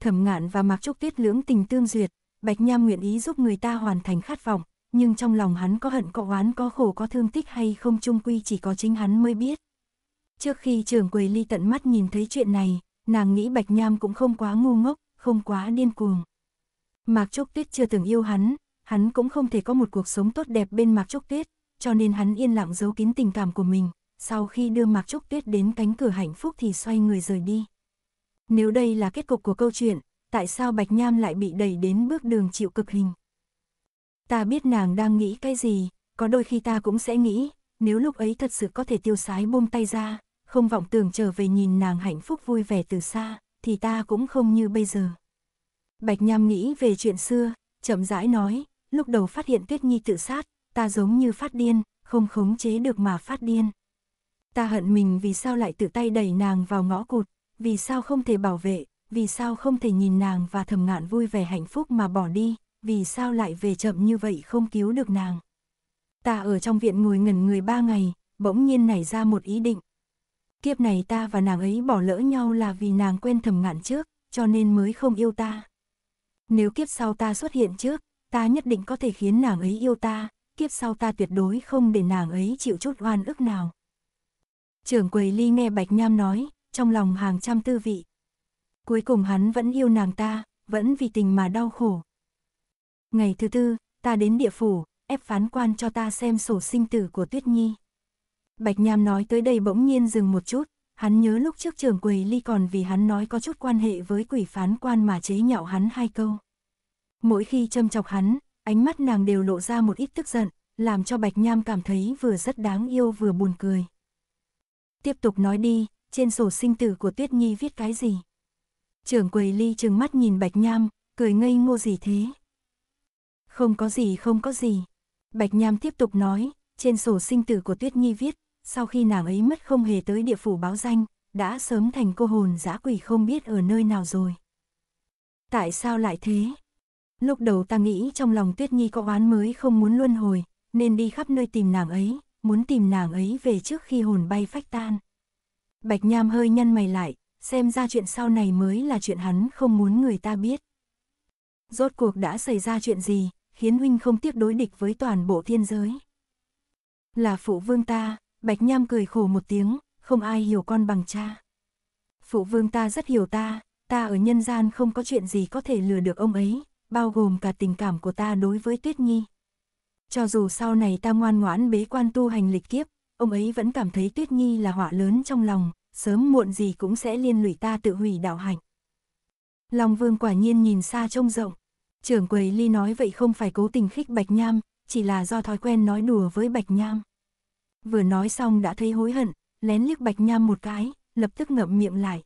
Thẩm ngạn và mặc Trúc tiết lưỡng tình tương duyệt, Bạch Nham nguyện ý giúp người ta hoàn thành khát vọng, nhưng trong lòng hắn có hận có oán có khổ có thương tích hay không chung quy chỉ có chính hắn mới biết. Trước khi trưởng quầy ly tận mắt nhìn thấy chuyện này, nàng nghĩ Bạch Nham cũng không quá ngu ngốc, không quá điên cuồng. Mạc Trúc Tuyết chưa từng yêu hắn, hắn cũng không thể có một cuộc sống tốt đẹp bên Mạc Trúc Tuyết, cho nên hắn yên lặng giấu kín tình cảm của mình, sau khi đưa Mạc Trúc Tuyết đến cánh cửa hạnh phúc thì xoay người rời đi. Nếu đây là kết cục của câu chuyện, tại sao Bạch Nham lại bị đẩy đến bước đường chịu cực hình? Ta biết nàng đang nghĩ cái gì, có đôi khi ta cũng sẽ nghĩ, nếu lúc ấy thật sự có thể tiêu sái buông tay ra, không vọng tưởng trở về nhìn nàng hạnh phúc vui vẻ từ xa, thì ta cũng không như bây giờ. Bạch Nham nghĩ về chuyện xưa, chậm rãi nói, lúc đầu phát hiện Tuyết Nhi tự sát, ta giống như phát điên, không khống chế được mà phát điên. Ta hận mình vì sao lại tự tay đẩy nàng vào ngõ cụt, vì sao không thể bảo vệ, vì sao không thể nhìn nàng và thầm ngạn vui vẻ hạnh phúc mà bỏ đi, vì sao lại về chậm như vậy không cứu được nàng. Ta ở trong viện ngồi ngẩn người ba ngày, bỗng nhiên nảy ra một ý định, kiếp này ta và nàng ấy bỏ lỡ nhau là vì nàng quen thầm ngạn trước, cho nên mới không yêu ta. Nếu kiếp sau ta xuất hiện trước, ta nhất định có thể khiến nàng ấy yêu ta, kiếp sau ta tuyệt đối không để nàng ấy chịu chút oan ức nào. Trưởng quầy ly nghe Bạch Nham nói, trong lòng hàng trăm tư vị. Cuối cùng hắn vẫn yêu nàng ta, vẫn vì tình mà đau khổ. Ngày thứ tư, ta đến địa phủ, ép phán quan cho ta xem sổ sinh tử của Tuyết Nhi. Bạch Nham nói tới đây bỗng nhiên dừng một chút, hắn nhớ lúc trước trưởng quầy ly còn vì hắn nói có chút quan hệ với quỷ phán quan mà chế nhạo hắn hai câu. Mỗi khi châm chọc hắn, ánh mắt nàng đều lộ ra một ít tức giận, làm cho Bạch Nham cảm thấy vừa rất đáng yêu vừa buồn cười. Tiếp tục nói đi, trên sổ sinh tử của Tuyết Nhi viết cái gì? Trưởng quầy ly trừng mắt nhìn Bạch Nham, cười ngây ngô gì thế? Không có gì không có gì. Bạch Nham tiếp tục nói, trên sổ sinh tử của Tuyết Nhi viết, sau khi nàng ấy mất không hề tới địa phủ báo danh, đã sớm thành cô hồn dã quỷ không biết ở nơi nào rồi. Tại sao lại thế? Lúc đầu ta nghĩ trong lòng Tuyết Nhi có oán mới không muốn luân hồi, nên đi khắp nơi tìm nàng ấy, muốn tìm nàng ấy về trước khi hồn bay phách tan. Bạch Nham hơi nhăn mày lại, xem ra chuyện sau này mới là chuyện hắn không muốn người ta biết. Rốt cuộc đã xảy ra chuyện gì, khiến huynh không tiếp đối địch với toàn bộ thiên giới? Là phụ vương ta, Bạch Nham cười khổ một tiếng, không ai hiểu con bằng cha. Phụ vương ta rất hiểu ta, ta ở nhân gian không có chuyện gì có thể lừa được ông ấy, bao gồm cả tình cảm của ta đối với Tuyết Nhi. Cho dù sau này ta ngoan ngoãn bế quan tu hành lịch kiếp, ông ấy vẫn cảm thấy Tuyết Nhi là họa lớn trong lòng, sớm muộn gì cũng sẽ liên lụy ta tự hủy đạo hạnh. Long Vương quả nhiên nhìn xa trông rộng, trưởng quầy ly nói vậy không phải cố tình khích Bạch Nham, chỉ là do thói quen nói đùa với Bạch Nham vừa nói xong đã thấy hối hận, lén liếc Bạch Nham một cái, lập tức ngậm miệng lại.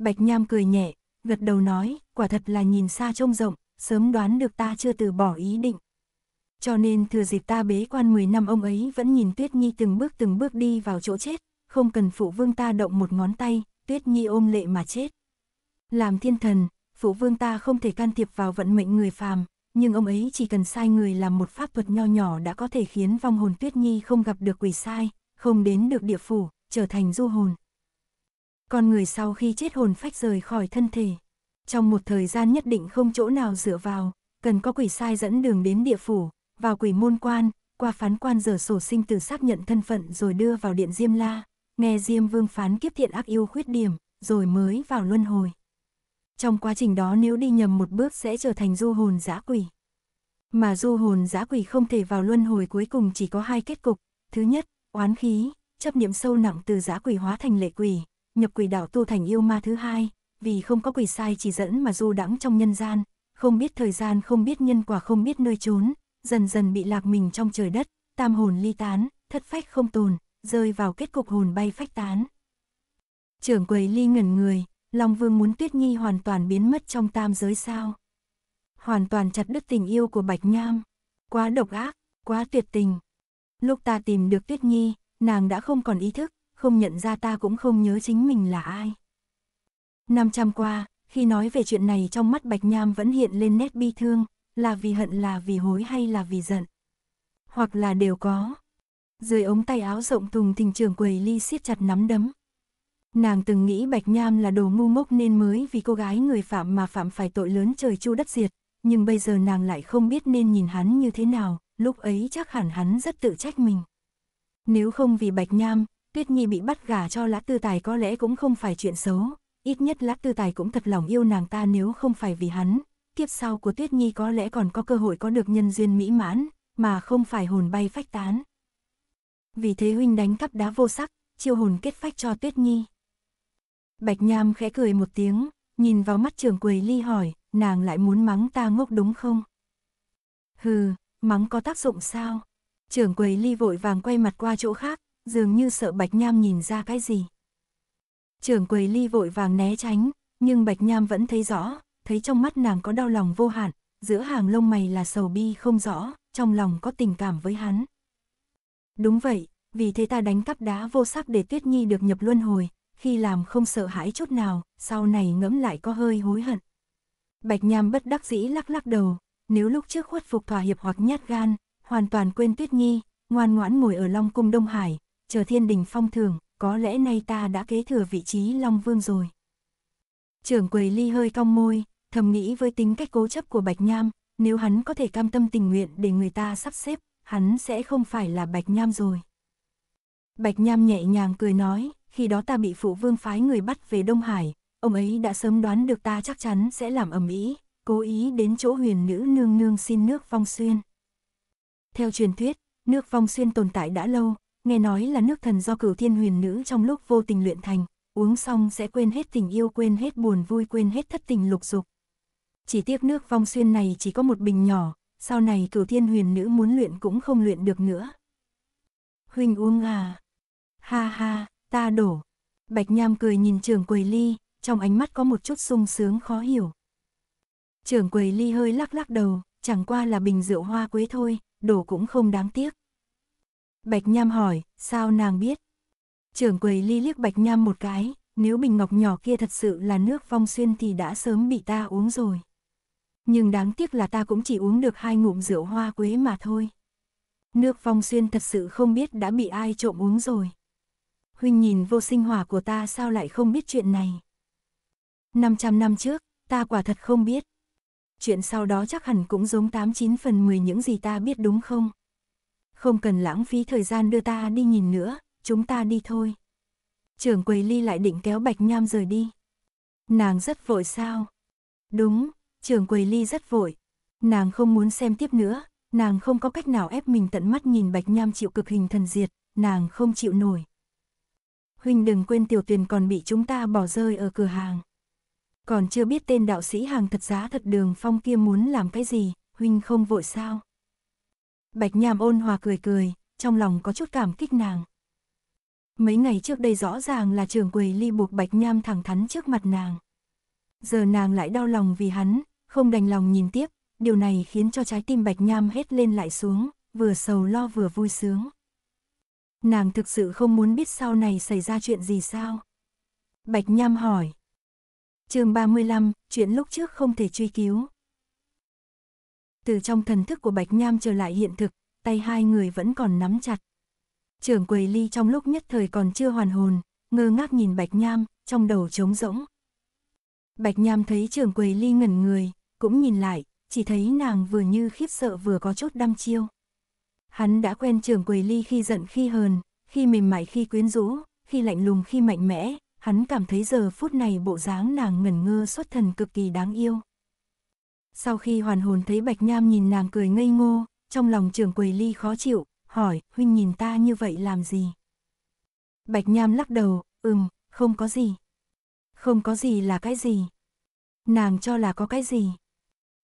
Bạch Nham cười nhẹ, gật đầu nói, quả thật là nhìn xa trông rộng, sớm đoán được ta chưa từ bỏ ý định. Cho nên thừa dịp ta bế quan 10 năm ông ấy vẫn nhìn Tuyết Nhi từng bước từng bước đi vào chỗ chết, không cần phụ vương ta động một ngón tay, Tuyết Nhi ôm lệ mà chết. Làm thiên thần, phụ vương ta không thể can thiệp vào vận mệnh người phàm, nhưng ông ấy chỉ cần sai người làm một pháp thuật nho nhỏ đã có thể khiến vong hồn Tuyết Nhi không gặp được quỷ sai, không đến được địa phủ, trở thành du hồn. Con người sau khi chết hồn phách rời khỏi thân thể, trong một thời gian nhất định không chỗ nào dựa vào, cần có quỷ sai dẫn đường đến địa phủ, vào quỷ môn quan, qua phán quan giờ sổ sinh tử xác nhận thân phận rồi đưa vào điện Diêm La, nghe Diêm Vương phán kiếp thiện ác yêu khuyết điểm, rồi mới vào luân hồi. Trong quá trình đó nếu đi nhầm một bước sẽ trở thành du hồn dã quỷ. Mà du hồn dã quỷ không thể vào luân hồi cuối cùng chỉ có hai kết cục. Thứ nhất, oán khí, chấp niệm sâu nặng từ dã quỷ hóa thành lệ quỷ, nhập quỷ đảo tu thành yêu ma thứ hai, vì không có quỷ sai chỉ dẫn mà du đãng trong nhân gian, không biết thời gian không biết nhân quả không biết nơi trốn, dần dần bị lạc mình trong trời đất, tam hồn ly tán, thất phách không tồn, rơi vào kết cục hồn bay phách tán. Trưởng quầy ly ngẩn người, Long Vương muốn Tuyết Nhi hoàn toàn biến mất trong tam giới sao? Hoàn toàn chặt đứt tình yêu của Bạch Nham. Quá độc ác, quá tuyệt tình. Lúc ta tìm được Tuyết Nhi, nàng đã không còn ý thức, không nhận ra ta cũng không nhớ chính mình là ai. Năm trăm qua, khi nói về chuyện này trong mắt Bạch Nham vẫn hiện lên nét bi thương, là vì hận là vì hối hay là vì giận. Hoặc là đều có. Dưới ống tay áo rộng thùng thình trường quầy ly siết chặt nắm đấm. Nàng từng nghĩ Bạch Nham là đồ ngu mốc nên mới vì cô gái người phạm mà phạm phải tội lớn trời chu đất diệt, nhưng bây giờ nàng lại không biết nên nhìn hắn như thế nào, lúc ấy chắc hẳn hắn rất tự trách mình. Nếu không vì Bạch Nham, Tuyết Nhi bị bắt gả cho Lã Tư Tài có lẽ cũng không phải chuyện xấu, ít nhất Lã Tư Tài cũng thật lòng yêu nàng ta nếu không phải vì hắn, kiếp sau của Tuyết Nhi có lẽ còn có cơ hội có được nhân duyên mỹ mãn, mà không phải hồn bay phách tán. Vì thế huynh đánh cắp đá vô sắc, chiêu hồn kết phách cho Tuyết Nhi. Bạch Nham khẽ cười một tiếng, nhìn vào mắt trưởng quầy ly hỏi, nàng lại muốn mắng ta ngốc đúng không? Hừ, mắng có tác dụng sao? Trưởng quầy ly vội vàng quay mặt qua chỗ khác, dường như sợ Bạch Nham nhìn ra cái gì. Trưởng quầy ly vội vàng né tránh, nhưng Bạch Nham vẫn thấy rõ, thấy trong mắt nàng có đau lòng vô hạn, giữa hàng lông mày là sầu bi không rõ, trong lòng có tình cảm với hắn. Đúng vậy, vì thế ta đánh cắp đá vô sắc để Tuyết Nhi được nhập luân hồi, khi làm không sợ hãi chút nào, sau này ngẫm lại có hơi hối hận. Bạch Nham bất đắc dĩ lắc lắc đầu, nếu lúc trước khuất phục thỏa hiệp hoặc nhát gan, hoàn toàn quên Tuyết Nghi, ngoan ngoãn ngồi ở Long Cung Đông Hải, chờ thiên đình phong thường, có lẽ nay ta đã kế thừa vị trí Long Vương rồi. Trưởng quầy ly hơi cong môi, thầm nghĩ với tính cách cố chấp của Bạch Nham, nếu hắn có thể cam tâm tình nguyện để người ta sắp xếp, hắn sẽ không phải là Bạch Nham rồi. Bạch Nham nhẹ nhàng cười nói, khi đó ta bị phụ vương phái người bắt về Đông Hải, ông ấy đã sớm đoán được ta chắc chắn sẽ làm ầm ĩ, cố ý đến chỗ huyền nữ nương nương xin nước vong xuyên. Theo truyền thuyết, nước vong xuyên tồn tại đã lâu, nghe nói là nước thần do cửu thiên huyền nữ trong lúc vô tình luyện thành, uống xong sẽ quên hết tình yêu quên hết buồn vui quên hết thất tình lục dục. Chỉ tiếc nước vong xuyên này chỉ có một bình nhỏ, sau này cửu thiên huyền nữ muốn luyện cũng không luyện được nữa. Huynh uống à? Ha ha, ta đổ. Bạch Nham cười nhìn trưởng quầy ly, trong ánh mắt có một chút sung sướng khó hiểu. Trưởng quầy ly hơi lắc lắc đầu, chẳng qua là bình rượu hoa quế thôi, đổ cũng không đáng tiếc. Bạch Nham hỏi, sao nàng biết? Trưởng quầy ly liếc Bạch Nham một cái, nếu bình ngọc nhỏ kia thật sự là nước vong xuyên thì đã sớm bị ta uống rồi. Nhưng đáng tiếc là ta cũng chỉ uống được hai ngụm rượu hoa quế mà thôi. Nước vong xuyên thật sự không biết đã bị ai trộm uống rồi huynh nhìn vô sinh hỏa của ta sao lại không biết chuyện này. 500 năm trước, ta quả thật không biết. Chuyện sau đó chắc hẳn cũng giống 89 phần 10 những gì ta biết đúng không? Không cần lãng phí thời gian đưa ta đi nhìn nữa, chúng ta đi thôi. Trưởng quầy ly lại định kéo Bạch Nham rời đi. Nàng rất vội sao? Đúng, trưởng quầy ly rất vội. Nàng không muốn xem tiếp nữa, nàng không có cách nào ép mình tận mắt nhìn Bạch Nham chịu cực hình thần diệt, nàng không chịu nổi huynh đừng quên tiểu tuyền còn bị chúng ta bỏ rơi ở cửa hàng. Còn chưa biết tên đạo sĩ hàng thật giá thật đường phong kia muốn làm cái gì, huynh không vội sao. Bạch nhàm ôn hòa cười cười, trong lòng có chút cảm kích nàng. Mấy ngày trước đây rõ ràng là trưởng quầy ly buộc Bạch Nham thẳng thắn trước mặt nàng. Giờ nàng lại đau lòng vì hắn, không đành lòng nhìn tiếp, điều này khiến cho trái tim Bạch Nham hết lên lại xuống, vừa sầu lo vừa vui sướng. Nàng thực sự không muốn biết sau này xảy ra chuyện gì sao? Bạch Nham hỏi. chương 35, chuyện lúc trước không thể truy cứu. Từ trong thần thức của Bạch Nham trở lại hiện thực, tay hai người vẫn còn nắm chặt. Trưởng quầy ly trong lúc nhất thời còn chưa hoàn hồn, ngơ ngác nhìn Bạch Nham, trong đầu trống rỗng. Bạch Nham thấy trưởng quầy ly ngẩn người, cũng nhìn lại, chỉ thấy nàng vừa như khiếp sợ vừa có chút đăm chiêu. Hắn đã quen trường quầy ly khi giận khi hờn, khi mềm mại khi quyến rũ, khi lạnh lùng khi mạnh mẽ, hắn cảm thấy giờ phút này bộ dáng nàng ngẩn ngơ xuất thần cực kỳ đáng yêu. Sau khi hoàn hồn thấy Bạch Nham nhìn nàng cười ngây ngô, trong lòng trường quầy ly khó chịu, hỏi, huynh nhìn ta như vậy làm gì? Bạch Nham lắc đầu, ừm, không có gì. Không có gì là cái gì? Nàng cho là có cái gì?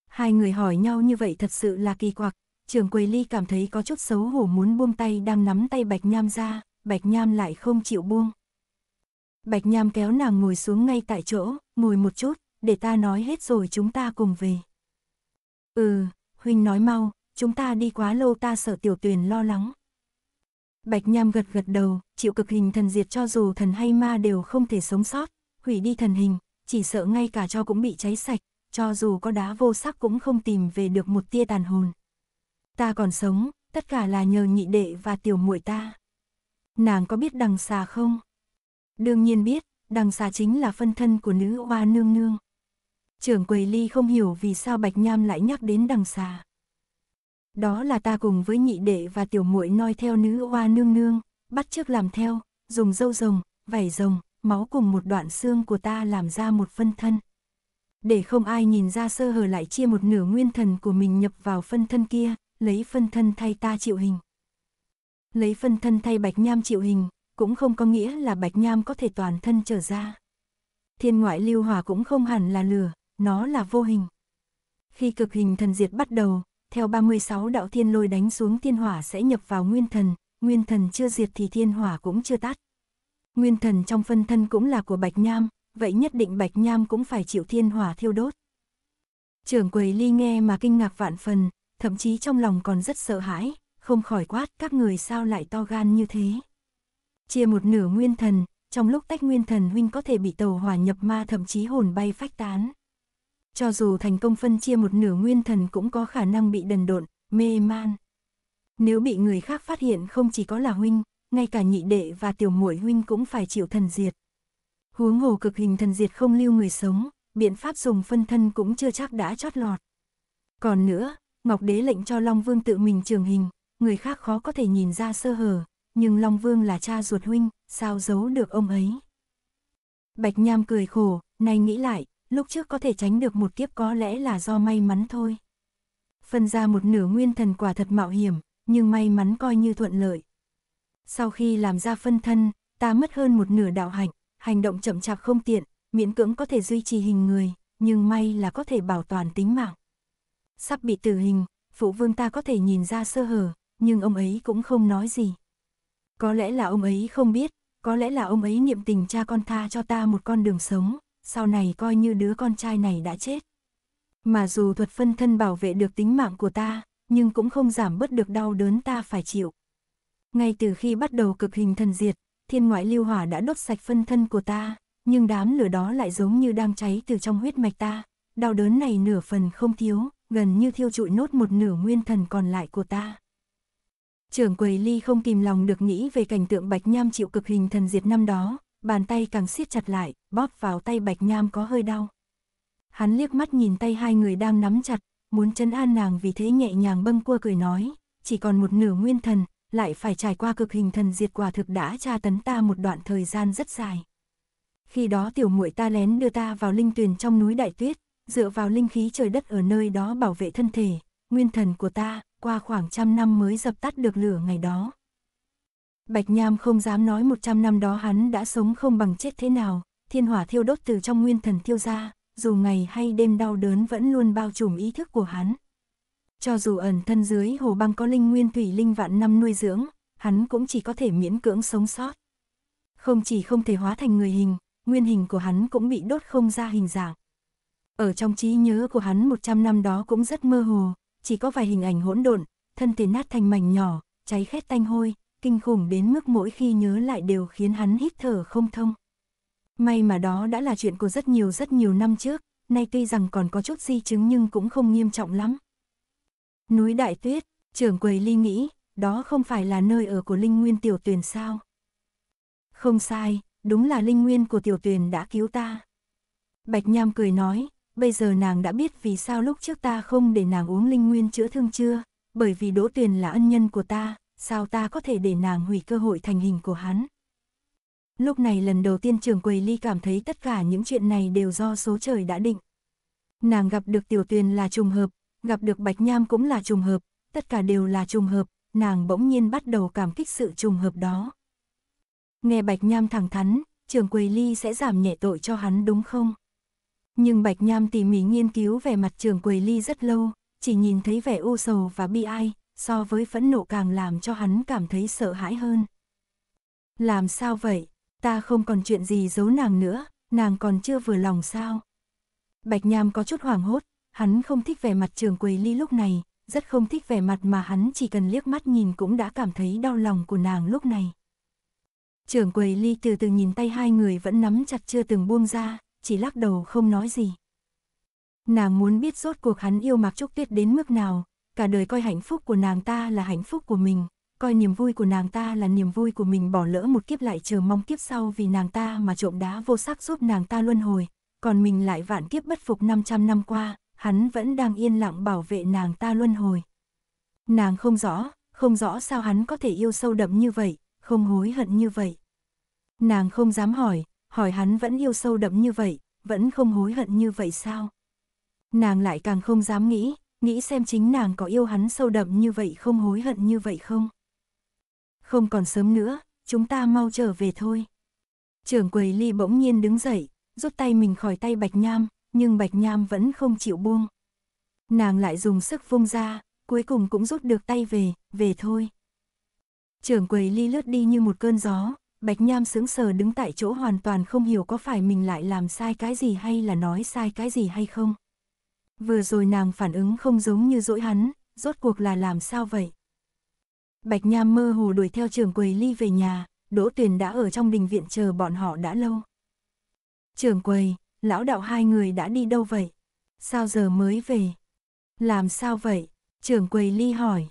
Hai người hỏi nhau như vậy thật sự là kỳ quặc, trường quầy ly cảm thấy có chút xấu hổ muốn buông tay đang nắm tay Bạch Nham ra, Bạch Nham lại không chịu buông. Bạch Nham kéo nàng ngồi xuống ngay tại chỗ, ngồi một chút, để ta nói hết rồi chúng ta cùng về. Ừ, Huynh nói mau, chúng ta đi quá lâu ta sợ tiểu Tuyền lo lắng. Bạch Nham gật gật đầu, chịu cực hình thần diệt cho dù thần hay ma đều không thể sống sót, hủy đi thần hình, chỉ sợ ngay cả cho cũng bị cháy sạch, cho dù có đá vô sắc cũng không tìm về được một tia tàn hồn ta còn sống, tất cả là nhờ nhị đệ và tiểu muội ta. Nàng có biết đằng xà không? Đương nhiên biết, đằng xà chính là phân thân của nữ oa nương nương. Trưởng quầy ly không hiểu vì sao Bạch Nham lại nhắc đến đằng xà. Đó là ta cùng với nhị đệ và tiểu muội noi theo nữ oa nương nương, bắt chước làm theo, dùng dâu rồng, vảy rồng, máu cùng một đoạn xương của ta làm ra một phân thân. Để không ai nhìn ra sơ hở lại chia một nửa nguyên thần của mình nhập vào phân thân kia, lấy phân thân thay ta chịu hình. Lấy phân thân thay Bạch Nham chịu hình, cũng không có nghĩa là Bạch Nham có thể toàn thân trở ra. Thiên ngoại lưu hỏa cũng không hẳn là lửa, nó là vô hình. Khi cực hình thần diệt bắt đầu, theo 36 đạo thiên lôi đánh xuống thiên hỏa sẽ nhập vào nguyên thần, nguyên thần chưa diệt thì thiên hỏa cũng chưa tắt. Nguyên thần trong phân thân cũng là của Bạch Nham, vậy nhất định Bạch Nham cũng phải chịu thiên hỏa thiêu đốt. Trưởng quầy ly nghe mà kinh ngạc vạn phần, thậm chí trong lòng còn rất sợ hãi, không khỏi quát các người sao lại to gan như thế. Chia một nửa nguyên thần, trong lúc tách nguyên thần huynh có thể bị tàu hỏa nhập ma thậm chí hồn bay phách tán. Cho dù thành công phân chia một nửa nguyên thần cũng có khả năng bị đần độn, mê man. Nếu bị người khác phát hiện không chỉ có là huynh, ngay cả nhị đệ và tiểu muội huynh cũng phải chịu thần diệt. Huống hồ cực hình thần diệt không lưu người sống, biện pháp dùng phân thân cũng chưa chắc đã chót lọt. Còn nữa, Ngọc Đế lệnh cho Long Vương tự mình trường hình, người khác khó có thể nhìn ra sơ hở, nhưng Long Vương là cha ruột huynh, sao giấu được ông ấy. Bạch Nham cười khổ, nay nghĩ lại, lúc trước có thể tránh được một kiếp có lẽ là do may mắn thôi. Phân ra một nửa nguyên thần quả thật mạo hiểm, nhưng may mắn coi như thuận lợi. Sau khi làm ra phân thân, ta mất hơn một nửa đạo hạnh, hành động chậm chạp không tiện, miễn cưỡng có thể duy trì hình người, nhưng may là có thể bảo toàn tính mạng sắp bị tử hình, phụ vương ta có thể nhìn ra sơ hở, nhưng ông ấy cũng không nói gì. Có lẽ là ông ấy không biết, có lẽ là ông ấy niệm tình cha con tha cho ta một con đường sống, sau này coi như đứa con trai này đã chết. Mà dù thuật phân thân bảo vệ được tính mạng của ta, nhưng cũng không giảm bớt được đau đớn ta phải chịu. Ngay từ khi bắt đầu cực hình thần diệt, thiên ngoại lưu hỏa đã đốt sạch phân thân của ta, nhưng đám lửa đó lại giống như đang cháy từ trong huyết mạch ta, đau đớn này nửa phần không thiếu, gần như thiêu trụi nốt một nửa nguyên thần còn lại của ta. Trưởng quầy ly không kìm lòng được nghĩ về cảnh tượng Bạch Nham chịu cực hình thần diệt năm đó, bàn tay càng siết chặt lại, bóp vào tay Bạch Nham có hơi đau. Hắn liếc mắt nhìn tay hai người đang nắm chặt, muốn chân an nàng vì thế nhẹ nhàng bâng cua cười nói, chỉ còn một nửa nguyên thần, lại phải trải qua cực hình thần diệt quả thực đã tra tấn ta một đoạn thời gian rất dài. Khi đó tiểu muội ta lén đưa ta vào linh tuyền trong núi đại tuyết, dựa vào linh khí trời đất ở nơi đó bảo vệ thân thể, nguyên thần của ta, qua khoảng trăm năm mới dập tắt được lửa ngày đó. Bạch Nham không dám nói một trăm năm đó hắn đã sống không bằng chết thế nào, thiên hỏa thiêu đốt từ trong nguyên thần thiêu ra, dù ngày hay đêm đau đớn vẫn luôn bao trùm ý thức của hắn. Cho dù ẩn thân dưới hồ băng có linh nguyên thủy linh vạn năm nuôi dưỡng, hắn cũng chỉ có thể miễn cưỡng sống sót. Không chỉ không thể hóa thành người hình, nguyên hình của hắn cũng bị đốt không ra hình dạng. Ở trong trí nhớ của hắn 100 năm đó cũng rất mơ hồ, chỉ có vài hình ảnh hỗn độn, thân thể nát thành mảnh nhỏ, cháy khét tanh hôi, kinh khủng đến mức mỗi khi nhớ lại đều khiến hắn hít thở không thông. May mà đó đã là chuyện của rất nhiều rất nhiều năm trước, nay tuy rằng còn có chút di chứng nhưng cũng không nghiêm trọng lắm. Núi Đại Tuyết, trưởng quầy ly nghĩ, đó không phải là nơi ở của Linh Nguyên Tiểu Tuyền sao? Không sai, đúng là Linh Nguyên của Tiểu Tuyền đã cứu ta. Bạch Nham cười nói, bây giờ nàng đã biết vì sao lúc trước ta không để nàng uống linh nguyên chữa thương chưa, bởi vì Đỗ Tuyền là ân nhân của ta, sao ta có thể để nàng hủy cơ hội thành hình của hắn. Lúc này lần đầu tiên trường quầy ly cảm thấy tất cả những chuyện này đều do số trời đã định. Nàng gặp được tiểu tuyền là trùng hợp, gặp được bạch nham cũng là trùng hợp, tất cả đều là trùng hợp, nàng bỗng nhiên bắt đầu cảm kích sự trùng hợp đó. Nghe bạch nham thẳng thắn, trường quầy ly sẽ giảm nhẹ tội cho hắn đúng không? nhưng Bạch Nham tỉ mỉ nghiên cứu về mặt trường quầy ly rất lâu, chỉ nhìn thấy vẻ u sầu và bi ai, so với phẫn nộ càng làm cho hắn cảm thấy sợ hãi hơn. Làm sao vậy, ta không còn chuyện gì giấu nàng nữa, nàng còn chưa vừa lòng sao? Bạch Nham có chút hoảng hốt, hắn không thích vẻ mặt trường quầy ly lúc này, rất không thích vẻ mặt mà hắn chỉ cần liếc mắt nhìn cũng đã cảm thấy đau lòng của nàng lúc này. trường quầy ly từ từ nhìn tay hai người vẫn nắm chặt chưa từng buông ra, chỉ lắc đầu không nói gì. Nàng muốn biết rốt cuộc hắn yêu Mạc Trúc Tuyết đến mức nào, cả đời coi hạnh phúc của nàng ta là hạnh phúc của mình, coi niềm vui của nàng ta là niềm vui của mình bỏ lỡ một kiếp lại chờ mong kiếp sau vì nàng ta mà trộm đá vô sắc giúp nàng ta luân hồi, còn mình lại vạn kiếp bất phục 500 năm qua, hắn vẫn đang yên lặng bảo vệ nàng ta luân hồi. Nàng không rõ, không rõ sao hắn có thể yêu sâu đậm như vậy, không hối hận như vậy. Nàng không dám hỏi, hỏi hắn vẫn yêu sâu đậm như vậy, vẫn không hối hận như vậy sao? Nàng lại càng không dám nghĩ, nghĩ xem chính nàng có yêu hắn sâu đậm như vậy không hối hận như vậy không? Không còn sớm nữa, chúng ta mau trở về thôi. Trưởng quầy ly bỗng nhiên đứng dậy, rút tay mình khỏi tay Bạch Nham, nhưng Bạch Nham vẫn không chịu buông. Nàng lại dùng sức vung ra, cuối cùng cũng rút được tay về, về thôi. Trưởng quầy ly lướt đi như một cơn gió, Bạch Nham sững sờ đứng tại chỗ hoàn toàn không hiểu có phải mình lại làm sai cái gì hay là nói sai cái gì hay không. Vừa rồi nàng phản ứng không giống như dỗi hắn, rốt cuộc là làm sao vậy? Bạch Nham mơ hồ đuổi theo trường quầy ly về nhà, Đỗ Tuyền đã ở trong đình viện chờ bọn họ đã lâu. Trường quầy, lão đạo hai người đã đi đâu vậy? Sao giờ mới về? Làm sao vậy? Trường quầy ly hỏi.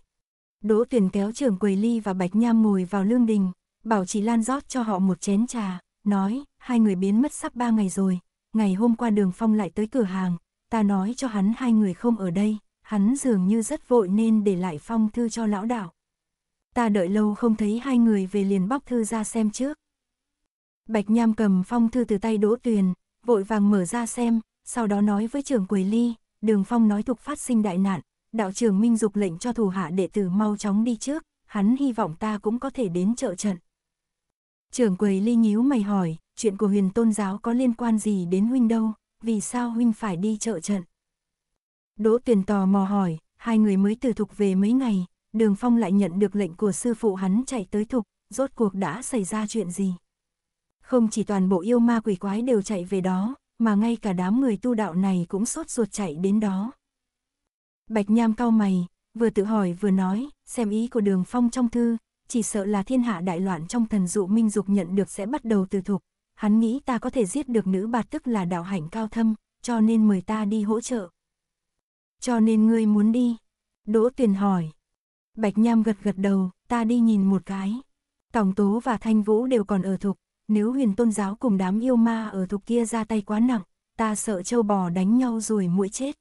Đỗ Tuyền kéo trường quầy ly và Bạch Nham ngồi vào lương đình, Bảo Chỉ Lan rót cho họ một chén trà, nói, hai người biến mất sắp ba ngày rồi, ngày hôm qua đường phong lại tới cửa hàng, ta nói cho hắn hai người không ở đây, hắn dường như rất vội nên để lại phong thư cho lão đạo. Ta đợi lâu không thấy hai người về liền bóc thư ra xem trước. Bạch Nham cầm phong thư từ tay Đỗ Tuyền, vội vàng mở ra xem, sau đó nói với trưởng Quầy Ly, đường phong nói thuộc phát sinh đại nạn, đạo trưởng Minh Dục lệnh cho thủ hạ đệ tử mau chóng đi trước, hắn hy vọng ta cũng có thể đến trợ trận. Trưởng quầy ly nhíu mày hỏi, chuyện của huyền tôn giáo có liên quan gì đến huynh đâu, vì sao huynh phải đi chợ trận? Đỗ tuyển tò mò hỏi, hai người mới từ thục về mấy ngày, đường phong lại nhận được lệnh của sư phụ hắn chạy tới thục, rốt cuộc đã xảy ra chuyện gì? Không chỉ toàn bộ yêu ma quỷ quái đều chạy về đó, mà ngay cả đám người tu đạo này cũng sốt ruột chạy đến đó. Bạch Nham cau mày, vừa tự hỏi vừa nói, xem ý của đường phong trong thư, chỉ sợ là thiên hạ đại loạn trong thần dụ minh dục nhận được sẽ bắt đầu từ thục. Hắn nghĩ ta có thể giết được nữ bạt tức là đạo hạnh cao thâm, cho nên mời ta đi hỗ trợ. Cho nên ngươi muốn đi. Đỗ Tuyền hỏi. Bạch Nham gật gật đầu, ta đi nhìn một cái. Tổng Tố và Thanh Vũ đều còn ở thục, nếu huyền tôn giáo cùng đám yêu ma ở thục kia ra tay quá nặng, ta sợ châu bò đánh nhau rồi mũi chết.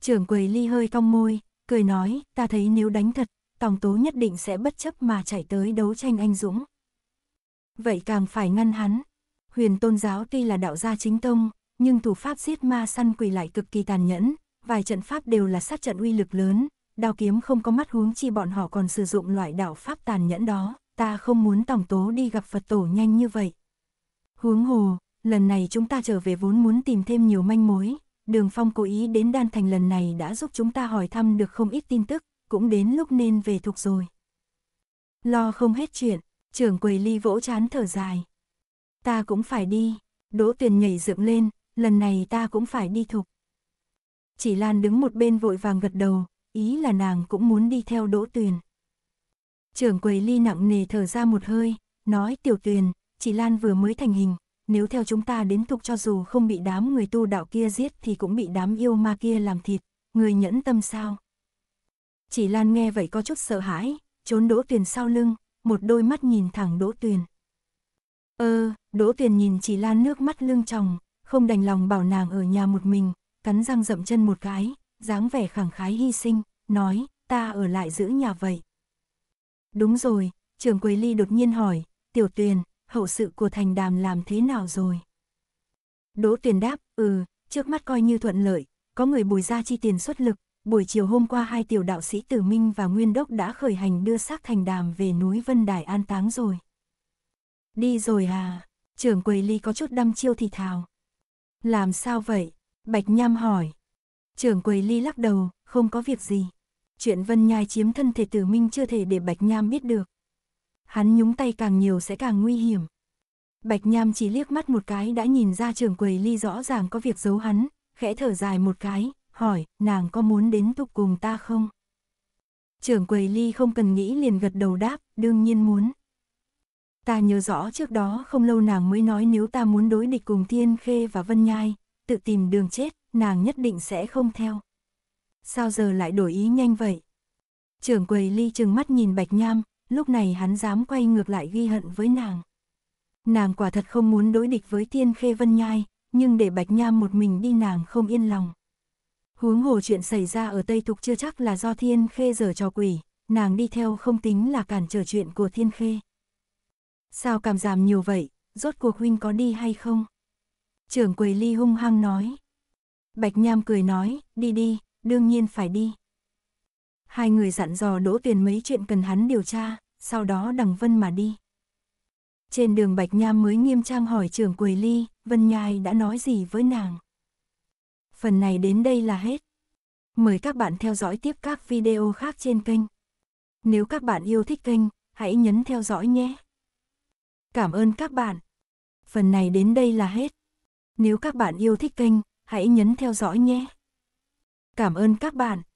Trưởng quầy ly hơi cong môi, cười nói, ta thấy nếu đánh thật, Tòng Tố nhất định sẽ bất chấp mà chạy tới đấu tranh anh Dũng. Vậy càng phải ngăn hắn. Huyền tôn giáo tuy là đạo gia chính tông, nhưng thủ pháp giết ma săn quỷ lại cực kỳ tàn nhẫn, vài trận pháp đều là sát trận uy lực lớn, đao kiếm không có mắt huống chi bọn họ còn sử dụng loại đạo pháp tàn nhẫn đó, ta không muốn Tòng Tố đi gặp Phật Tổ nhanh như vậy. Huống hồ, lần này chúng ta trở về vốn muốn tìm thêm nhiều manh mối, Đường Phong cố ý đến Đan Thành lần này đã giúp chúng ta hỏi thăm được không ít tin tức, cũng đến lúc nên về thục rồi. Lo không hết chuyện, trưởng quầy ly vỗ chán thở dài. Ta cũng phải đi, đỗ tuyền nhảy dựng lên, lần này ta cũng phải đi thục. Chỉ Lan đứng một bên vội vàng gật đầu, ý là nàng cũng muốn đi theo đỗ tuyền. Trưởng quầy ly nặng nề thở ra một hơi, nói tiểu tuyền, chỉ Lan vừa mới thành hình, nếu theo chúng ta đến tục cho dù không bị đám người tu đạo kia giết thì cũng bị đám yêu ma kia làm thịt, người nhẫn tâm sao? Chỉ Lan nghe vậy có chút sợ hãi, trốn Đỗ Tuyền sau lưng, một đôi mắt nhìn thẳng Đỗ Tuyền. Ơ, ờ, Đỗ Tuyền nhìn Chỉ Lan nước mắt lưng tròng, không đành lòng bảo nàng ở nhà một mình, cắn răng dậm chân một cái, dáng vẻ khẳng khái hy sinh, nói, ta ở lại giữ nhà vậy. Đúng rồi, trưởng Quế Ly đột nhiên hỏi, tiểu Tuyền, hậu sự của thành đàm làm thế nào rồi? Đỗ Tuyền đáp, ừ, trước mắt coi như thuận lợi, có người bùi ra chi tiền xuất lực, buổi chiều hôm qua hai tiểu đạo sĩ Tử Minh và Nguyên Đốc đã khởi hành đưa xác thành đàm về núi Vân Đài an táng rồi. Đi rồi à? Trưởng quầy ly có chút đăm chiêu thì thào. Làm sao vậy? Bạch Nham hỏi. Trưởng quầy ly lắc đầu, không có việc gì. Chuyện Vân Nhai chiếm thân thể Tử Minh chưa thể để Bạch Nham biết được. Hắn nhúng tay càng nhiều sẽ càng nguy hiểm. Bạch Nham chỉ liếc mắt một cái đã nhìn ra trưởng quầy ly rõ ràng có việc giấu hắn, khẽ thở dài một cái, hỏi, nàng có muốn đến tục cùng ta không? Trưởng quầy ly không cần nghĩ liền gật đầu đáp, đương nhiên muốn. Ta nhớ rõ trước đó không lâu nàng mới nói nếu ta muốn đối địch cùng Thiên Khê và Vân Nhai, tự tìm đường chết, nàng nhất định sẽ không theo. Sao giờ lại đổi ý nhanh vậy? Trưởng quầy ly trừng mắt nhìn Bạch Nham, lúc này hắn dám quay ngược lại ghi hận với nàng. Nàng quả thật không muốn đối địch với Thiên Khê Vân Nhai, nhưng để Bạch Nham một mình đi nàng không yên lòng. Huống hồ chuyện xảy ra ở Tây Thục chưa chắc là do Thiên Khê giở trò quỷ, nàng đi theo không tính là cản trở chuyện của Thiên Khê. Sao cảm giảm nhiều vậy, rốt cuộc huynh có đi hay không? Trưởng quầy ly hung hăng nói. Bạch Nham cười nói, đi đi, đương nhiên phải đi. Hai người dặn dò đỗ tiền mấy chuyện cần hắn điều tra, sau đó đằng Vân mà đi. Trên đường Bạch Nham mới nghiêm trang hỏi trưởng quầy ly, Vân Nhai đã nói gì với nàng phần này đến đây là hết. Mời các bạn theo dõi tiếp các video khác trên kênh. Nếu các bạn yêu thích kênh, hãy nhấn theo dõi nhé. Cảm ơn các bạn. Phần này đến đây là hết. Nếu các bạn yêu thích kênh, hãy nhấn theo dõi nhé. Cảm ơn các bạn.